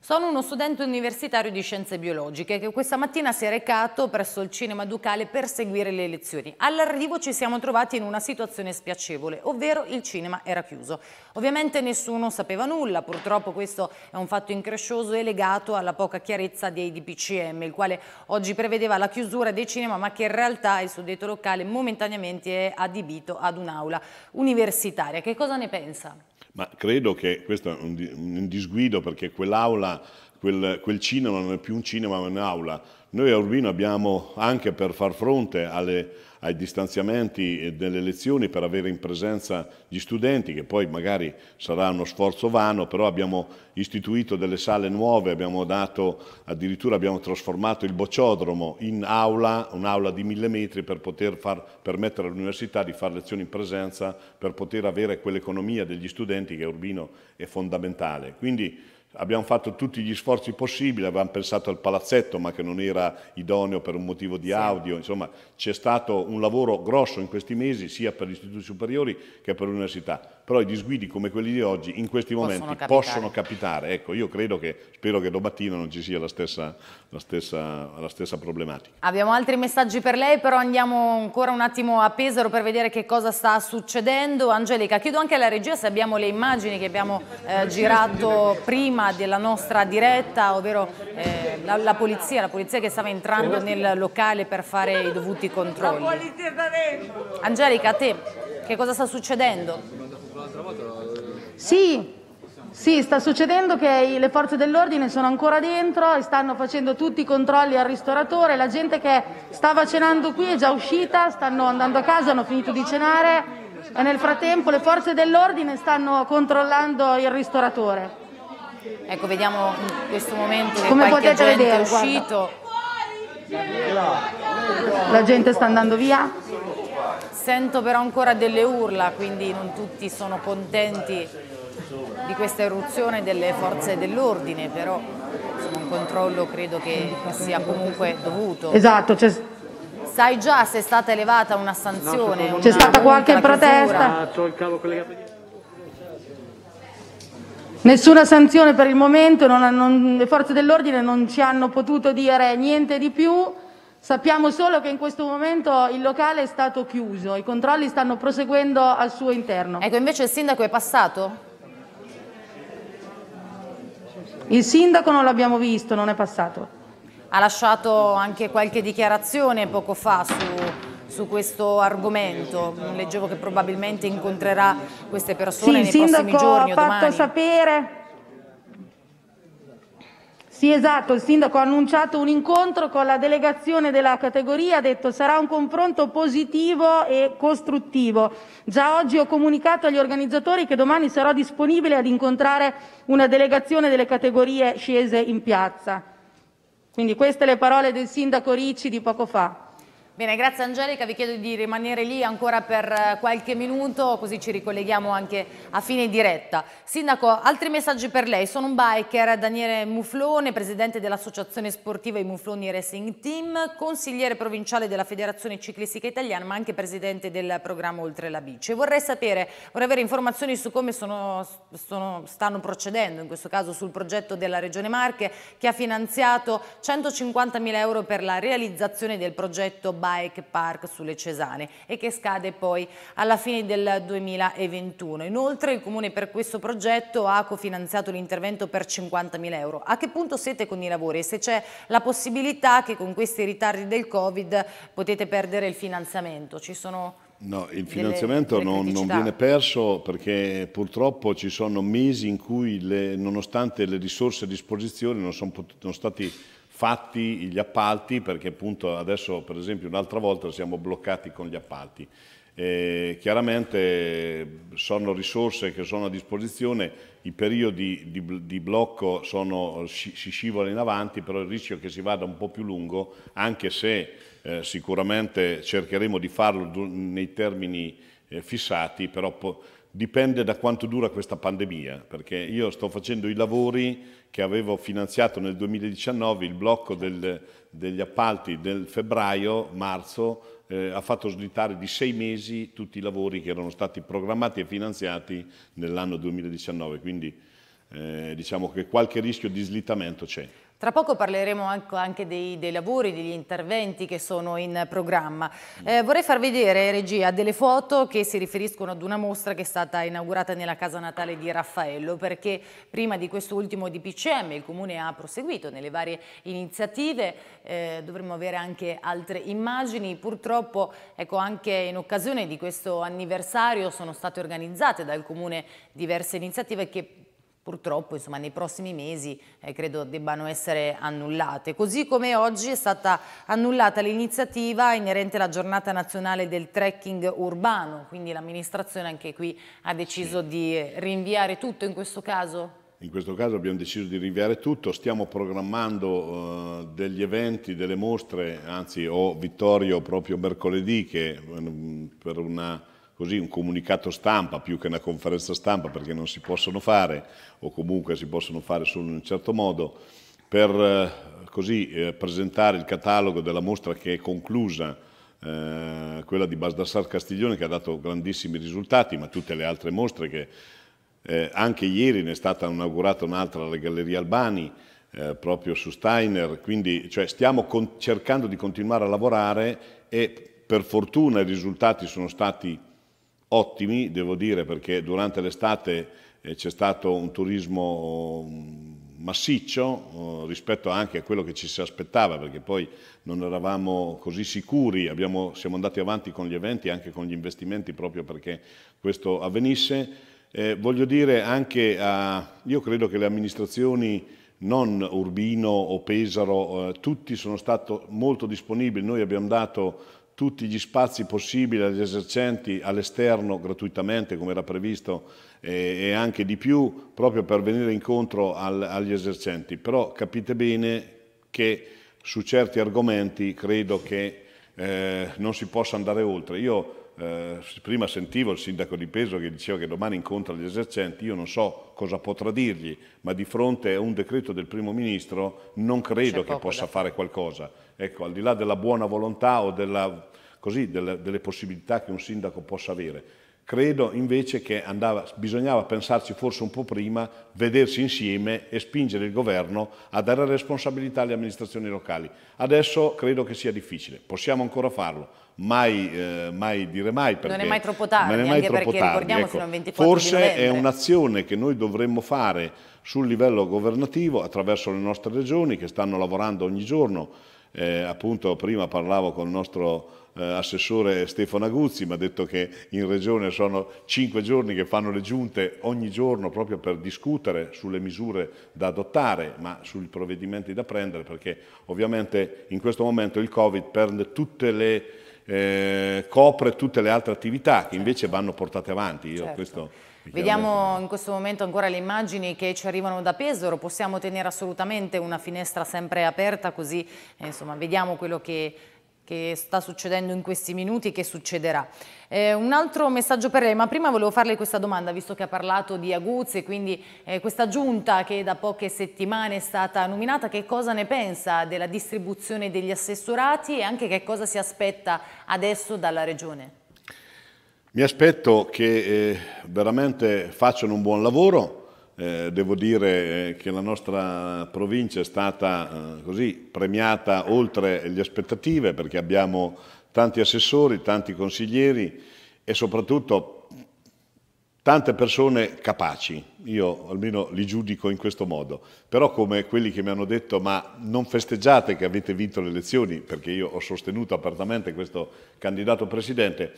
Sono uno studente universitario di scienze biologiche che questa mattina si è recato presso il cinema Ducale per seguire le lezioni. All'arrivo ci siamo trovati in una situazione spiacevole, ovvero il cinema era chiuso. Ovviamente nessuno sapeva nulla, purtroppo questo è un fatto increscioso e legato alla poca chiarezza dei DPCM, il quale oggi prevedeva la chiusura dei cinema ma che in realtà il suddetto locale momentaneamente è adibito ad un'aula universitaria. Che cosa ne pensa? ma credo che questo è un, disguido perché quell'aula, quel, quel cinema non è più un cinema ma un'aula noi a Urbino abbiamo, anche per far fronte alle, ai distanziamenti delle lezioni, per avere in presenza gli studenti, che poi magari sarà uno sforzo vano, però abbiamo istituito delle sale nuove, abbiamo dato, addirittura abbiamo trasformato il bocciodromo in aula, un'aula di mille metri, per poter far, permettere all'università di fare lezioni in presenza, per poter avere quell'economia degli studenti che a Urbino è fondamentale. Quindi, Abbiamo fatto tutti gli sforzi possibili, avevamo pensato al palazzetto ma che non era idoneo per un motivo di audio, insomma c'è stato un lavoro grosso in questi mesi sia per gli istituti superiori che per l'università, però i disguidi come quelli di oggi in questi momenti possono capitare. Possono capitare. Ecco, io credo che, spero che domattina non ci sia la stessa, la, stessa, la stessa problematica. Abbiamo altri messaggi per lei, però andiamo ancora un attimo a Pesaro per vedere che cosa sta succedendo. Angelica, chiedo anche alla regia se abbiamo le immagini che abbiamo eh, girato prima prima della nostra diretta, ovvero eh, la, la, polizia, la polizia che stava entrando nel locale per fare i dovuti controlli. Angelica, a te, che cosa sta succedendo? Sì, sì, sta succedendo che le forze dell'ordine sono ancora dentro e stanno facendo tutti i controlli al ristoratore, la gente che stava cenando qui è già uscita, stanno andando a casa, hanno finito di cenare e nel frattempo le forze dell'ordine stanno controllando il ristoratore. Ecco, vediamo in questo momento Come che qualche gente vedere, è uscito. Guarda. La gente sta andando via? Sento però ancora delle urla, quindi non tutti sono contenti di questa irruzione delle forze dell'ordine, però un controllo credo che sia comunque dovuto. Esatto, Sai già se è stata elevata una sanzione? C'è stata qualche protesta? Ah, Nessuna sanzione per il momento, non, non, le forze dell'ordine non ci hanno potuto dire niente di più. Sappiamo solo che in questo momento il locale è stato chiuso, i controlli stanno proseguendo al suo interno. Ecco, invece il sindaco è passato? Il sindaco non l'abbiamo visto, non è passato. Ha lasciato anche qualche dichiarazione poco fa su su questo argomento? Leggevo che probabilmente incontrerà queste persone sì, nei prossimi giorni o domani. Il sindaco ha fatto sapere... Sì, esatto, il sindaco ha annunciato un incontro con la delegazione della categoria, ha detto sarà un confronto positivo e costruttivo. Già oggi ho comunicato agli organizzatori che domani sarò disponibile ad incontrare una delegazione delle categorie scese in piazza. Quindi queste le parole del sindaco Ricci di poco fa. Bene, grazie Angelica, vi chiedo di rimanere lì ancora per eh, qualche minuto così ci ricolleghiamo anche a fine diretta. Sindaco, altri messaggi per lei. Sono un biker, Daniele Muflone, presidente dell'associazione sportiva I Mufloni Racing Team, consigliere provinciale della Federazione Ciclistica Italiana ma anche presidente del programma Oltre la Bici. Vorrei sapere, vorrei avere informazioni su come sono, sono, stanno procedendo, in questo caso sul progetto della Regione Marche che ha finanziato 150.000 euro per la realizzazione del progetto Biker Bike Park sulle Cesane e che scade poi alla fine del 2021. Inoltre il Comune per questo progetto ha cofinanziato l'intervento per 50.000 euro. A che punto siete con i lavori e se c'è la possibilità che con questi ritardi del Covid potete perdere il finanziamento? Ci sono... No, il finanziamento delle, delle non, non, viene perso perché purtroppo ci sono mesi in cui le, nonostante le risorse a disposizione non sono, non stati, fatti gli appalti, perché appunto adesso per esempio un'altra volta siamo bloccati con gli appalti. Eh, chiaramente sono risorse che sono a disposizione, i periodi di, di blocco sono, si, si scivola in avanti, però il rischio è che si vada un po' più lungo, anche se eh, sicuramente cercheremo di farlo nei termini eh, fissati, però dipende da quanto dura questa pandemia, perché io sto facendo i lavori che avevo finanziato nel 2019, il blocco del, degli appalti del febbraio-marzo eh, ha fatto slittare di sei mesi tutti i lavori che erano stati programmati e finanziati nell'anno 2019, quindi eh, diciamo che qualche rischio di slittamento c'è. Tra poco parleremo anche dei, dei, lavori, degli interventi che sono in programma. Eh, vorrei far vedere, regia, delle foto che si riferiscono ad una mostra che è stata inaugurata nella casa natale di Raffaello, perché prima di quest'ultimo DPCM il Comune ha proseguito nelle varie iniziative, eh, dovremmo avere anche altre immagini. Purtroppo, ecco, anche in occasione di questo anniversario sono state organizzate dal Comune diverse iniziative che purtroppo insomma, nei prossimi mesi eh, credo debbano essere annullate. Così come oggi è stata annullata l'iniziativa inerente alla giornata nazionale del trekking urbano, quindi l'amministrazione anche qui ha deciso sì. di rinviare tutto in questo caso? In questo caso abbiamo deciso di rinviare tutto, stiamo programmando eh, degli eventi, delle mostre, anzi ho Vittorio proprio mercoledì che mh, ehm, per una così un comunicato stampa più che una conferenza stampa perché non si possono fare o comunque si possono fare solo in un certo modo per eh, così eh, presentare il catalogo della mostra che è conclusa eh, quella di Baldassar Castiglione che ha dato grandissimi risultati ma tutte le altre mostre che eh, anche ieri ne è stata inaugurata un'altra alla Galleria Albani eh, proprio su Steiner quindi cioè, stiamo cercando di continuare a lavorare e per fortuna i risultati sono stati ottimi, devo dire, perché durante l'estate eh, c'è stato un turismo mm, massiccio eh, rispetto anche a quello che ci si aspettava, perché poi non eravamo così sicuri, Abbiamo, siamo andati avanti con gli eventi, anche con gli investimenti, proprio perché questo avvenisse. Eh, voglio dire anche a, io credo che le amministrazioni non Urbino o Pesaro, eh, tutti sono stati molto disponibili, noi abbiamo dato tutti gli spazi possibili agli esercenti all'esterno gratuitamente come era previsto e, anche di più proprio per venire incontro al, agli esercenti. Però capite bene che su certi argomenti credo che eh, non si possa andare oltre. Io eh, prima sentivo il sindaco di Peso che diceva che domani incontra gli esercenti, io non so cosa potrà dirgli, ma di fronte a un decreto del primo ministro non credo che possa fare qualcosa. Ecco, al di là della buona volontà o della così delle, delle possibilità che un sindaco possa avere. Credo invece che andava, bisognava pensarci forse un po' prima, vedersi insieme e spingere il governo a dare responsabilità alle amministrazioni locali. Adesso credo che sia difficile, possiamo ancora farlo, mai, eh, mai dire mai. Perché non è mai troppo tardi, non è mai anche troppo perché tardi. ricordiamo ecco, 24 Forse è un'azione che noi dovremmo fare sul livello governativo attraverso le nostre regioni che stanno lavorando ogni giorno eh, appunto prima parlavo con il nostro eh, assessore Stefano Aguzzi, mi ha detto che in regione sono cinque giorni che fanno le giunte ogni giorno proprio per discutere sulle misure da adottare, ma sui provvedimenti da prendere, perché ovviamente in questo momento il Covid prende tutte le... Eh, copre tutte le altre attività che invece vanno portate avanti. Io certo. questo Vediamo in questo momento ancora le immagini che ci arrivano da Pesaro, possiamo tenere assolutamente una finestra sempre aperta così eh, insomma, vediamo quello che, che sta succedendo in questi minuti e che succederà. Eh, un altro messaggio per lei, ma prima volevo farle questa domanda, visto che ha parlato di Aguzzi, quindi eh, questa giunta che da poche settimane è stata nominata, che cosa ne pensa della distribuzione degli assessorati e anche che cosa si aspetta adesso dalla Regione? Mi aspetto che eh, veramente facciano un buon lavoro, eh, devo dire eh, che la nostra provincia è stata eh, così premiata oltre le aspettative perché abbiamo tanti assessori, tanti consiglieri e soprattutto tante persone capaci, io almeno li giudico in questo modo, però come quelli che mi hanno detto ma non festeggiate che avete vinto le elezioni, perché io ho sostenuto apertamente questo candidato presidente,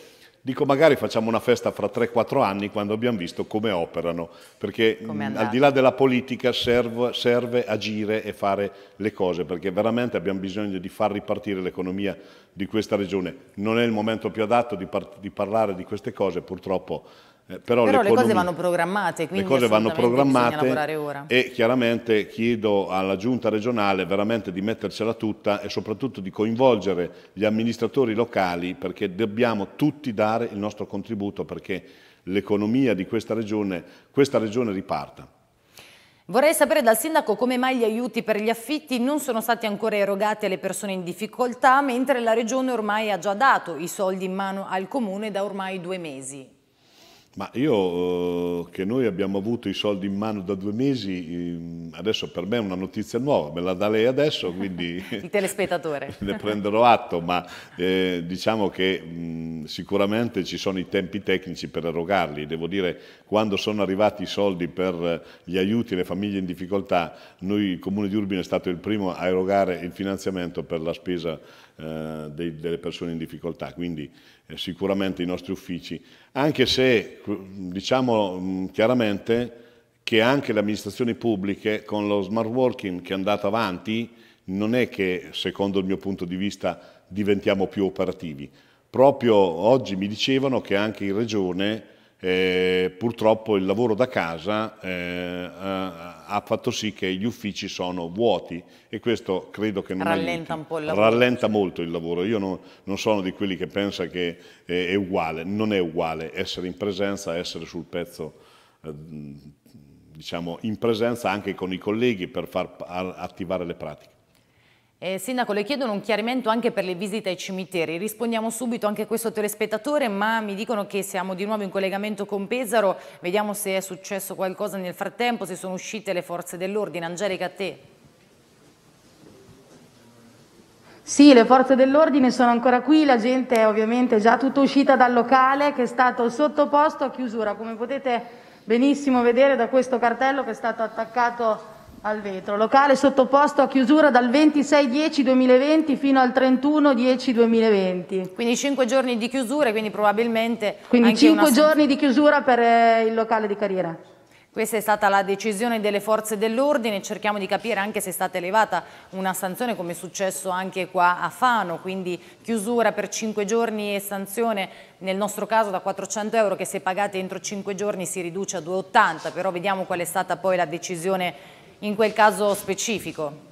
Dico magari facciamo una festa fra 3-4 anni quando abbiamo visto come operano, perché come mm, al di là della politica serve, serve agire e fare le cose, perché veramente abbiamo bisogno di far ripartire l'economia di questa regione. Non è il momento più adatto di, par di parlare di queste cose, purtroppo eh, però, però le cose vanno programmate, quindi le cose vanno programmate e chiaramente chiedo alla giunta regionale veramente di mettercela tutta e soprattutto di coinvolgere gli amministratori locali perché dobbiamo tutti dare il nostro contributo perché l'economia di questa regione, questa regione riparta. Vorrei sapere dal sindaco come mai gli aiuti per gli affitti non sono stati ancora erogati alle persone in difficoltà, mentre la regione ormai ha già dato i soldi in mano al comune da ormai due mesi. Ma io eh, che noi abbiamo avuto i soldi in mano da due mesi, ehm, adesso per me è una notizia nuova, me la dà lei adesso, quindi... (laughs) Il telespettatore. (laughs) ne prenderò atto, ma eh, diciamo che mh, sicuramente ci sono i tempi tecnici per erogarli. Devo dire, quando sono arrivati i soldi per gli aiuti alle famiglie in difficoltà, noi, il Comune di Urbino è stato il primo a erogare il finanziamento per la spesa eh, dei, delle persone in difficoltà, quindi sicuramente i nostri uffici, anche se diciamo mm, chiaramente che anche le amministrazioni pubbliche con lo smart working che è andato avanti non è che secondo il mio punto di vista diventiamo più operativi. Proprio oggi mi dicevano che anche in Regione eh, purtroppo il lavoro da casa eh, ha, fatto sì che gli uffici sono vuoti e questo credo che non rallenta, un po il rallenta molto il lavoro. Io non, non sono di quelli che pensa che eh, è uguale, non è uguale essere in presenza, essere sul pezzo, eh, diciamo in presenza anche con i colleghi per far attivare le pratiche. Eh, Sindaco, le chiedono un chiarimento anche per le visite ai cimiteri. Rispondiamo subito anche a questo telespettatore, ma mi dicono che siamo di nuovo in collegamento con Pesaro. Vediamo se è successo qualcosa nel frattempo, se sono uscite le forze dell'ordine. Angelica, a te. Sì, le forze dell'ordine sono ancora qui, la gente è ovviamente già tutta uscita dal locale che è stato sottoposto a chiusura, come potete benissimo vedere da questo cartello che è stato attaccato al vetro. Locale sottoposto a chiusura dal 26-10-2020 fino al 31-10-2020. Quindi 5 giorni di chiusura, e quindi probabilmente... Quindi 5 giorni di chiusura per eh, il locale di carriera. Questa è stata la decisione delle forze dell'ordine, cerchiamo di capire anche se è stata elevata una sanzione come è successo anche qua a Fano, quindi chiusura per 5 giorni e sanzione nel nostro caso da 400 euro che se pagate entro 5 giorni si riduce a 2,80, però vediamo qual è stata poi la decisione in quel caso specifico.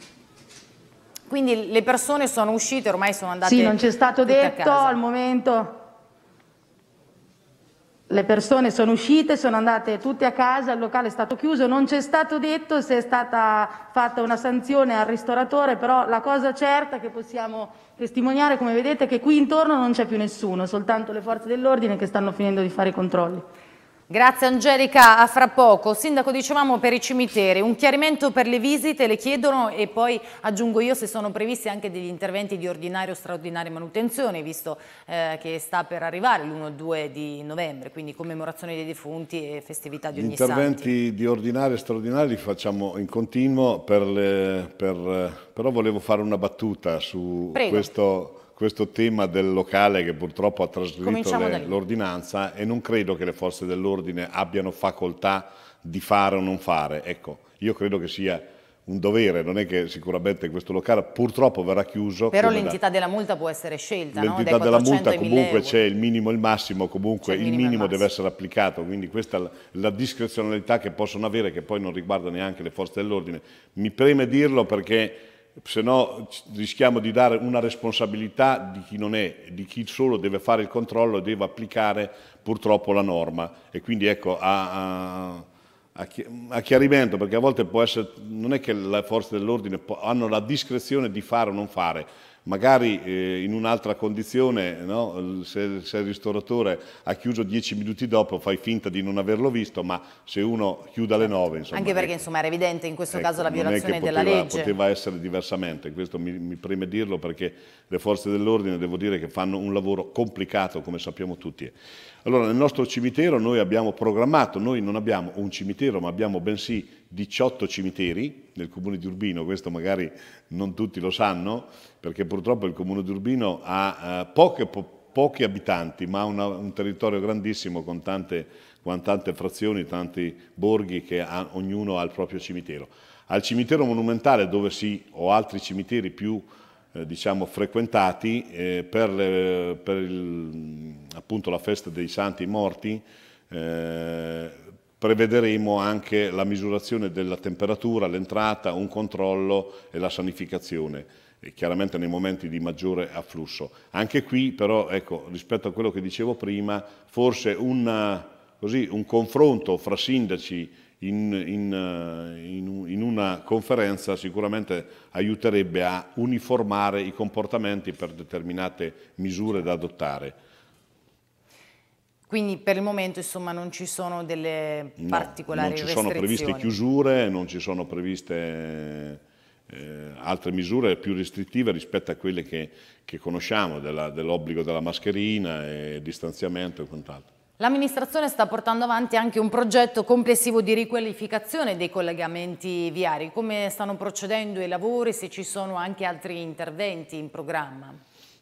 Quindi le persone sono uscite, ormai sono andate Sì, non c'è stato detto al momento. Le persone sono uscite, sono andate tutte a casa, il locale è stato chiuso, non c'è stato detto se è stata fatta una sanzione al ristoratore, però la cosa certa che possiamo testimoniare, come vedete, è che qui intorno non c'è più nessuno, soltanto le forze dell'ordine che stanno finendo di fare i controlli. Grazie Angelica, a fra poco. Sindaco, dicevamo per i cimiteri, un chiarimento per le visite, le chiedono e poi aggiungo io se sono previsti anche degli interventi di ordinario o straordinaria manutenzione, visto eh, che sta per arrivare l'1 e 2 di novembre, quindi commemorazione dei defunti e festività di ogni santi. Gli interventi di ordinario e straordinaria li facciamo in continuo, per le, per, però volevo fare una battuta su Prego. questo questo tema del locale che purtroppo ha trascritto l'ordinanza e non credo che le forze dell'ordine abbiano facoltà di fare o non fare. Ecco, io credo che sia un dovere, non è che sicuramente questo locale purtroppo verrà chiuso. Però l'entità da... della multa può essere scelta. L'entità no? della multa comunque c'è il minimo e il massimo, comunque il, il, minimo, minimo deve essere applicato, quindi questa è la discrezionalità che possono avere, che poi non riguarda neanche le forze dell'ordine. Mi preme dirlo perché se no rischiamo di dare una responsabilità di chi non è, di chi solo deve fare il controllo e deve applicare purtroppo la norma. E quindi ecco, a, a, a chiarimento, perché a volte può essere, non è che le forze dell'ordine hanno la discrezione di fare o non fare, magari eh, in un'altra condizione, no? se, se, il ristoratore ha chiuso dieci minuti dopo fai finta di non averlo visto, ma se uno chiude alle nove... Insomma, Anche perché ecco, insomma, era evidente in questo ecco, caso la violazione poteva, della legge. Poteva essere diversamente, questo mi, mi preme dirlo perché le forze dell'ordine devo dire che fanno un lavoro complicato come sappiamo tutti. Allora nel nostro cimitero noi abbiamo programmato, noi non abbiamo un cimitero ma abbiamo bensì 18 cimiteri nel comune di Urbino, questo magari non tutti lo sanno perché purtroppo il comune di Urbino ha eh, poche, po pochi abitanti ma ha una, un territorio grandissimo con tante, con tante frazioni, tanti borghi che ha, ognuno ha il proprio cimitero. Al cimitero monumentale dove si, o altri cimiteri più eh, diciamo, frequentati eh, per, le, per il, appunto, la festa dei santi morti. Eh, prevederemo anche la misurazione della temperatura, l'entrata, un controllo e la sanificazione, chiaramente nei momenti di maggiore afflusso. Anche qui però, ecco, rispetto a quello che dicevo prima, forse una, così, un confronto fra sindaci in, in, eh, in, una conferenza sicuramente aiuterebbe a uniformare i comportamenti per determinate misure da adottare. Quindi per il momento insomma, non ci sono delle particolari restrizioni? Non ci sono previste chiusure, non ci sono previste eh, altre misure più restrittive rispetto a quelle che, che conosciamo, dell'obbligo dell della mascherina, e distanziamento e quant'altro. L'amministrazione sta portando avanti anche un progetto complessivo di riqualificazione dei collegamenti viari. Come stanno procedendo i lavori, se ci sono anche altri interventi in programma?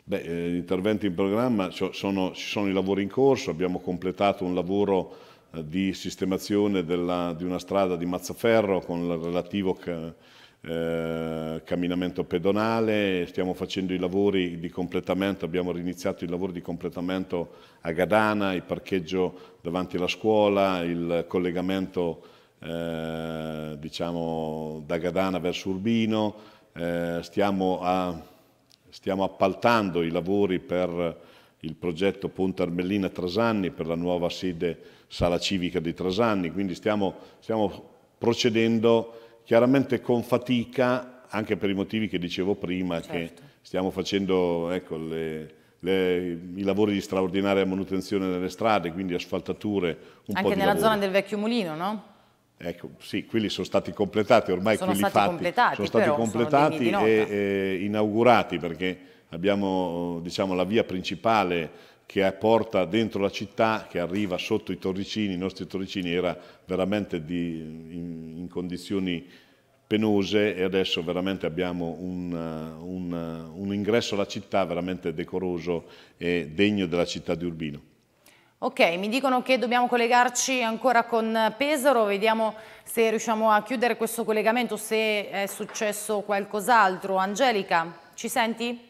Beh, eh, interventi in programma, ci sono, ci sono i lavori in corso, abbiamo completato un lavoro eh, di sistemazione della, di una strada di Mazzaferro con il relativo... Che, eh, camminamento pedonale, stiamo facendo i lavori di completamento, abbiamo riniziato i lavori di completamento a Gadana, il parcheggio davanti alla scuola, il collegamento eh, diciamo, da Gadana verso Urbino, eh, stiamo, a, stiamo, appaltando i lavori per il progetto Ponte Armellina Trasanni per la nuova sede sala civica di Trasanni, quindi stiamo, stiamo procedendo chiaramente con fatica, anche per i motivi che dicevo prima, certo. che stiamo facendo ecco, le, le, i lavori di straordinaria manutenzione delle strade, quindi asfaltature, un anche po' di Anche nella zona del Vecchio Mulino, no? Ecco, sì, quelli sono stati completati, ormai sono quelli fatti sono stati però, completati sono e, e, inaugurati perché abbiamo diciamo, la via principale che porta dentro la città, che arriva sotto i torricini, i nostri torricini era veramente di, in, in, condizioni penose e adesso veramente abbiamo un, uh, un, uh, un ingresso alla città veramente decoroso e degno della città di Urbino. Ok, mi dicono che dobbiamo collegarci ancora con Pesaro, vediamo se riusciamo a chiudere questo collegamento, se è successo qualcos'altro. Angelica, ci senti?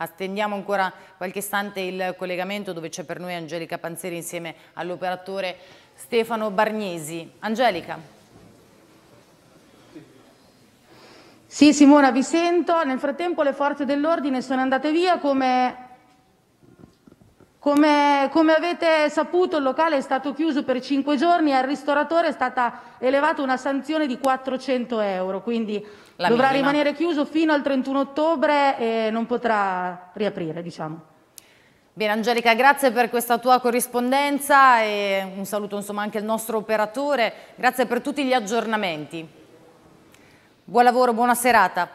Attendiamo ancora qualche istante il collegamento dove c'è per noi Angelica Panzeri insieme all'operatore Stefano Bargnesi. Angelica. Sì Simona vi sento, nel frattempo le forze dell'ordine sono andate via come come, come, avete saputo il locale è stato chiuso per cinque giorni e al ristoratore è stata elevata una sanzione di 400 euro, quindi la Dovrà minima. rimanere chiuso fino al 31 ottobre e non potrà riaprire, diciamo. Bene Angelica, grazie per questa tua corrispondenza e un saluto insomma, anche al nostro operatore, grazie per tutti gli aggiornamenti. Buon lavoro, buona serata.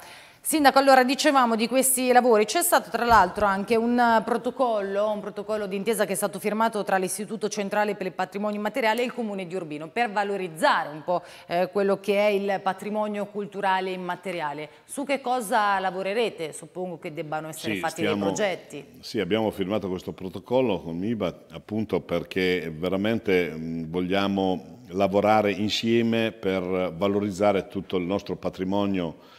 Sindaco, allora dicevamo di questi lavori, c'è stato tra l'altro anche un eh, protocollo, un protocollo d'intesa che è stato firmato tra l'Istituto Centrale per il Patrimonio Immateriale e il Comune di Urbino per valorizzare un po' eh, quello che è il patrimonio culturale immateriale. Su che cosa lavorerete? Suppongo che debbano essere sì, fatti stiamo, dei progetti. Sì, abbiamo firmato questo protocollo con MIBA appunto perché veramente mh, mm, vogliamo lavorare insieme per valorizzare tutto il nostro patrimonio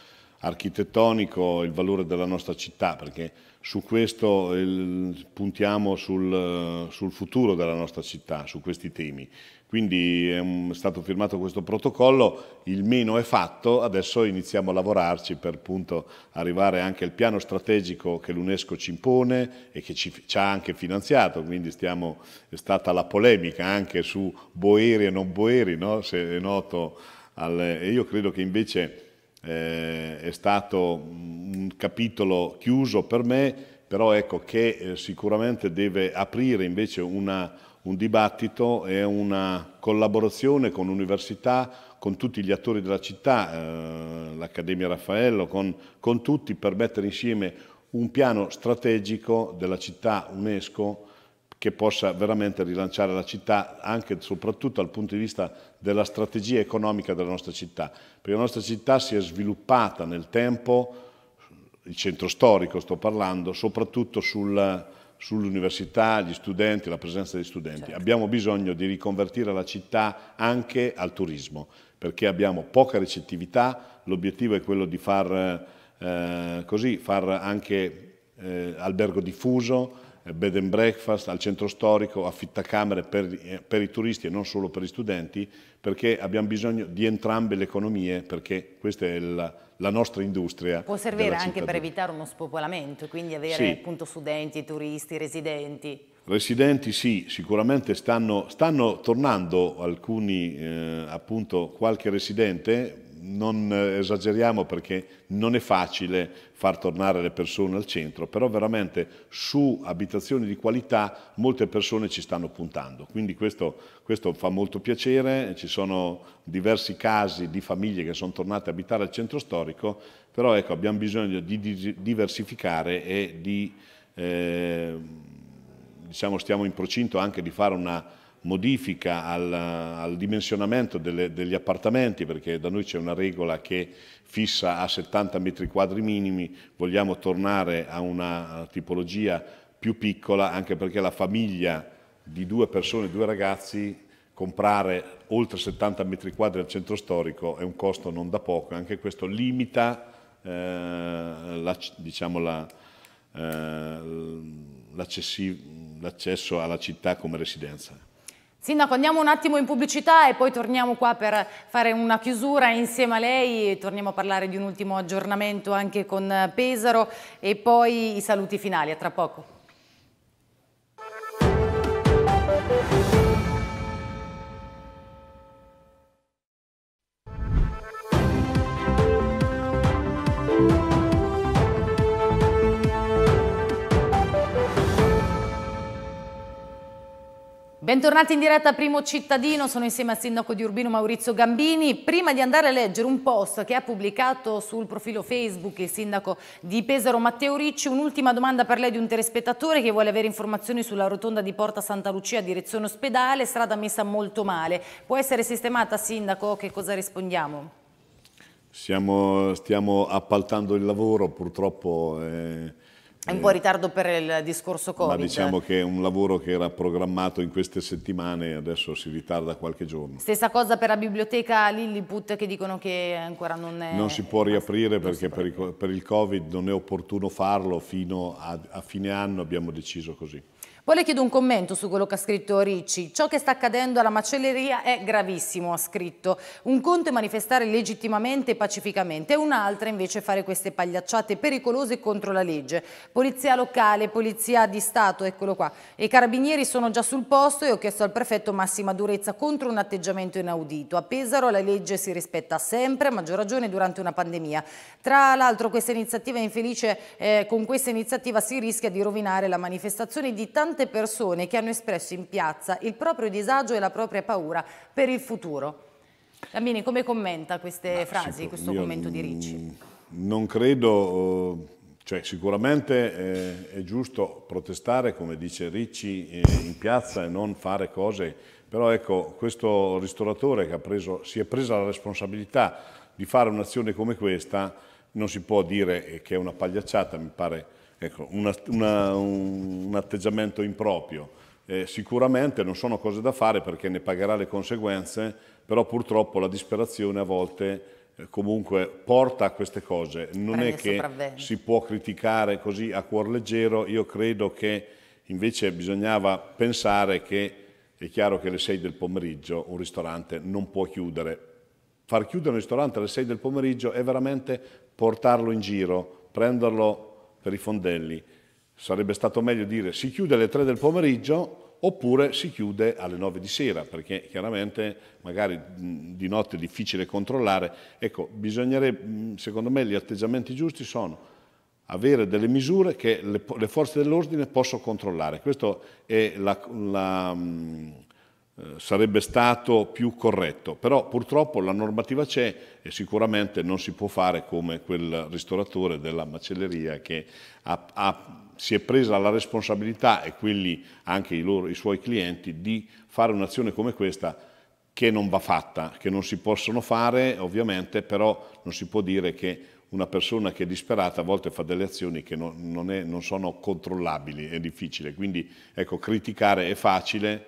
architettonico il valore della nostra città, perché su questo il, puntiamo sul, sul, futuro della nostra città, su questi temi. Quindi è un, stato firmato questo protocollo, il meno è fatto, adesso iniziamo a lavorarci per appunto arrivare anche al piano strategico che l'UNESCO ci impone e che ci, ci ha anche finanziato, quindi stiamo, è stata la polemica anche su boeri e non boeri, no? se è noto, al, e io credo che invece eh, è stato un capitolo chiuso per me, però ecco che eh, sicuramente deve aprire invece una, un dibattito e una collaborazione con l'università, con tutti gli attori della città, eh, l'Accademia Raffaello, con, con tutti per mettere insieme un piano strategico della città UNESCO che possa veramente rilanciare la città anche e soprattutto dal punto di vista della strategia economica della nostra città, perché la nostra città si è sviluppata nel tempo, il centro storico sto parlando, soprattutto sul, sull'università, gli studenti, la presenza degli studenti. Certo. Abbiamo bisogno di riconvertire la città anche al turismo, perché abbiamo poca recettività, l'obiettivo è quello di far, eh, così, far anche eh, albergo diffuso, eh, bed and breakfast, al centro storico, affittacamere per, eh, per i turisti e non solo per gli studenti, perché abbiamo bisogno di entrambe le economie, perché questa è la, la nostra industria. Può servire anche per evitare uno spopolamento, quindi avere sì. appunto studenti, turisti, residenti. Residenti sì, sicuramente stanno, stanno tornando alcuni, eh, appunto qualche residente, non eh, esageriamo perché non è facile far tornare le persone al centro, però veramente su abitazioni di qualità molte persone ci stanno puntando, quindi questo, questo fa molto piacere, ci sono diversi casi di famiglie che sono tornate a abitare al centro storico, però ecco, abbiamo bisogno di diversificare e di, eh, diciamo, stiamo in procinto anche di fare una modifica al, al dimensionamento delle, degli appartamenti, perché da noi c'è una regola che fissa a 70 metri quadri minimi, vogliamo tornare a una tipologia più piccola, anche perché la famiglia di due persone, due ragazzi, comprare oltre 70 metri quadri al centro storico è un costo non da poco, anche questo limita eh, la, diciamo la, eh, l'accesso alla città come residenza. Sindaco, andiamo un attimo in pubblicità e poi torniamo qua per fare una chiusura insieme a lei, torniamo a parlare di un ultimo aggiornamento anche con Pesaro e poi i saluti finali, a tra poco. Bentornati in diretta a Primo Cittadino, sono insieme al sindaco di Urbino Maurizio Gambini. Prima di andare a leggere un post che ha pubblicato sul profilo Facebook il sindaco di Pesaro Matteo Ricci, un'ultima domanda per lei di un telespettatore che vuole avere informazioni sulla rotonda di Porta Santa Lucia direzione ospedale, strada messa molto male. Può essere sistemata sindaco? Che cosa rispondiamo? Siamo, stiamo appaltando il lavoro, purtroppo... Eh è un eh. po' in ritardo per il discorso Covid. Ma diciamo che è un lavoro che era programmato in queste settimane e adesso si ritarda qualche giorno. Stessa cosa per la biblioteca Lilliput che dicono che ancora non è... Non si può riaprire perché può per, il, per il Covid non è opportuno farlo fino a, a fine anno abbiamo deciso così. Poi le chiedo un commento su quello che ha scritto Ricci. Ciò che sta accadendo alla macelleria è gravissimo, ha scritto. Un conto è manifestare legittimamente e pacificamente, e un'altra invece è fare queste pagliacciate pericolose contro la legge. Polizia locale, polizia di Stato, eccolo qua. E i carabinieri sono già sul posto e ho chiesto al prefetto massima durezza contro un atteggiamento inaudito. A Pesaro la legge si rispetta sempre, a maggior ragione durante una pandemia. Tra l'altro questa iniziativa è infelice, eh, con questa iniziativa si rischia di rovinare la manifestazione di tanti tante persone che hanno espresso in piazza il proprio disagio e la propria paura per il futuro. Gambini, come commenta queste Ma, frasi, certo, questo commento di Ricci? Non credo, eh, cioè sicuramente è, eh, è giusto protestare, come dice Ricci, eh, in piazza e non fare cose, però ecco, questo ristoratore che preso, si è presa la responsabilità di fare un'azione come questa non si può dire che è una pagliacciata, mi pare ecco, una, una, un, atteggiamento improprio. Eh, sicuramente non sono cose da fare perché ne pagherà le conseguenze, però purtroppo la disperazione a volte eh, comunque porta a queste cose. Non Prendi è che si può criticare così a cuor leggero, io credo che invece bisognava pensare che è chiaro che alle 6 del pomeriggio un ristorante non può chiudere. Far chiudere un ristorante alle 6 del pomeriggio è veramente portarlo in giro, prenderlo per i fondelli. Sarebbe stato meglio dire si chiude alle 3 del pomeriggio oppure si chiude alle 9 di sera, perché chiaramente magari di notte è difficile controllare. Ecco, bisognerebbe, secondo me gli atteggiamenti giusti sono avere delle misure che le, le forze dell'ordine possono controllare. Questa è la, la eh, sarebbe stato più corretto, però purtroppo la normativa c'è e sicuramente non si può fare come quel ristoratore della macelleria che ha, ha, si è presa la responsabilità e quelli, anche i, loro, i suoi clienti di fare un'azione come questa che non va fatta, che non si possono fare ovviamente, però non si può dire che una persona che è disperata a volte fa delle azioni che non, non, è, non sono controllabili, è difficile, quindi ecco, criticare è facile,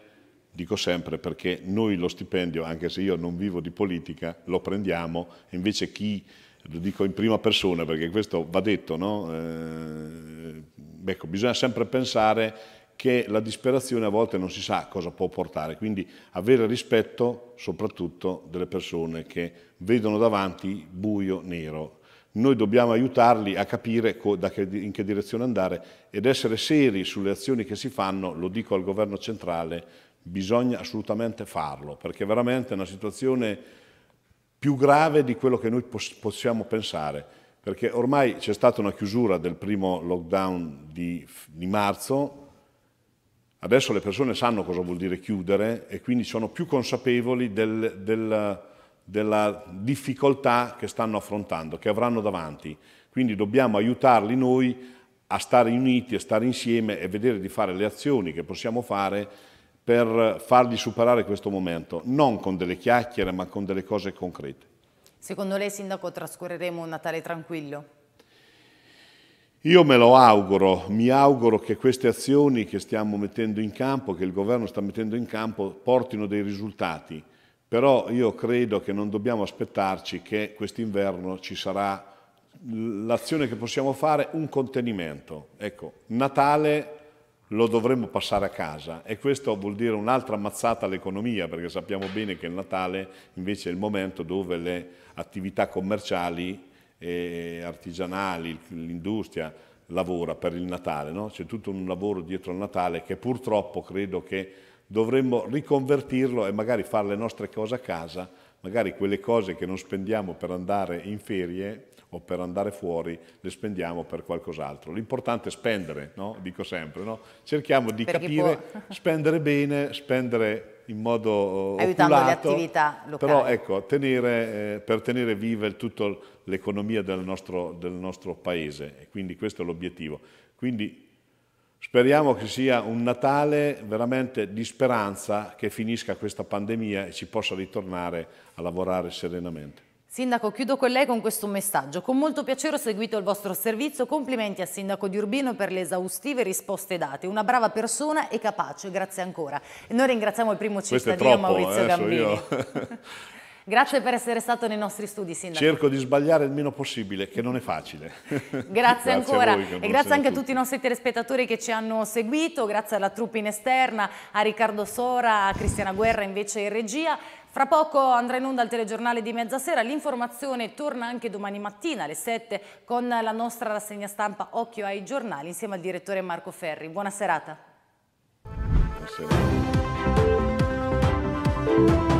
dico sempre perché noi lo stipendio, anche se io non vivo di politica, lo prendiamo, invece chi, lo dico in prima persona perché questo va detto, no? eh, ecco, bisogna sempre pensare che la disperazione a volte non si sa cosa può portare, quindi avere rispetto soprattutto delle persone che vedono davanti buio nero. Noi dobbiamo aiutarli a capire in che direzione andare ed essere seri sulle azioni che si fanno, lo dico al governo centrale, bisogna assolutamente farlo, perché è veramente una situazione più grave di quello che noi possiamo pensare, perché ormai c'è stata una chiusura del primo lockdown di, di marzo, adesso le persone sanno cosa vuol dire chiudere e quindi sono più consapevoli del, del, della difficoltà che stanno affrontando, che avranno davanti. Quindi dobbiamo aiutarli noi a stare uniti, a stare insieme e vedere di fare le azioni che possiamo fare per fargli superare questo momento, non con delle chiacchiere ma con delle cose concrete. Secondo lei, Sindaco, trascorreremo un Natale tranquillo? Io me lo auguro, mi auguro che queste azioni che stiamo mettendo in campo, che il governo sta mettendo in campo, portino dei risultati, però io credo che non dobbiamo aspettarci che quest'inverno ci sarà l'azione che possiamo fare, un contenimento. Ecco, Natale lo dovremmo passare a casa e questo vuol dire un'altra mazzata all'economia perché sappiamo bene che il Natale invece è il momento dove le attività commerciali e artigianali, l'industria lavora per il Natale, no? c'è tutto un lavoro dietro il Natale che purtroppo credo che dovremmo riconvertirlo e magari fare le nostre cose a casa, magari quelle cose che non spendiamo per andare in ferie o per andare fuori le spendiamo per qualcos'altro. L'importante è spendere, no? dico sempre, no? cerchiamo di Perché capire, (laughs) spendere bene, spendere in modo eh, aiutando oculato, le attività locali. Però ecco, tenere, eh, per tenere viva tutta l'economia del, del nostro, paese e quindi questo è l'obiettivo. Quindi speriamo che sia un Natale veramente di speranza che finisca questa pandemia e ci possa ritornare a lavorare serenamente. Sindaco, chiudo con lei con questo messaggio. Con molto piacere ho seguito il vostro servizio. Complimenti a Sindaco di Urbino per le esaustive risposte date. Una brava persona e capace. Grazie ancora. E noi ringraziamo il primo cittadino Maurizio eh, Gambini. Io... (laughs) Grazie per essere stato nei nostri studi, Sindaco. Cerco di sbagliare il meno possibile, che non è facile. (laughs) grazie, grazie ancora voi, e grazie anche a tutti i nostri telespettatori che ci hanno seguito, grazie alla truppa in esterna, a Riccardo Sora, a Cristiana Guerra invece in regia. Fra poco andrà in onda il telegiornale di mezzasera, l'informazione torna anche domani mattina alle 7 con la nostra rassegna stampa Occhio ai giornali insieme al direttore Marco Ferri. Buona serata. Buonasera.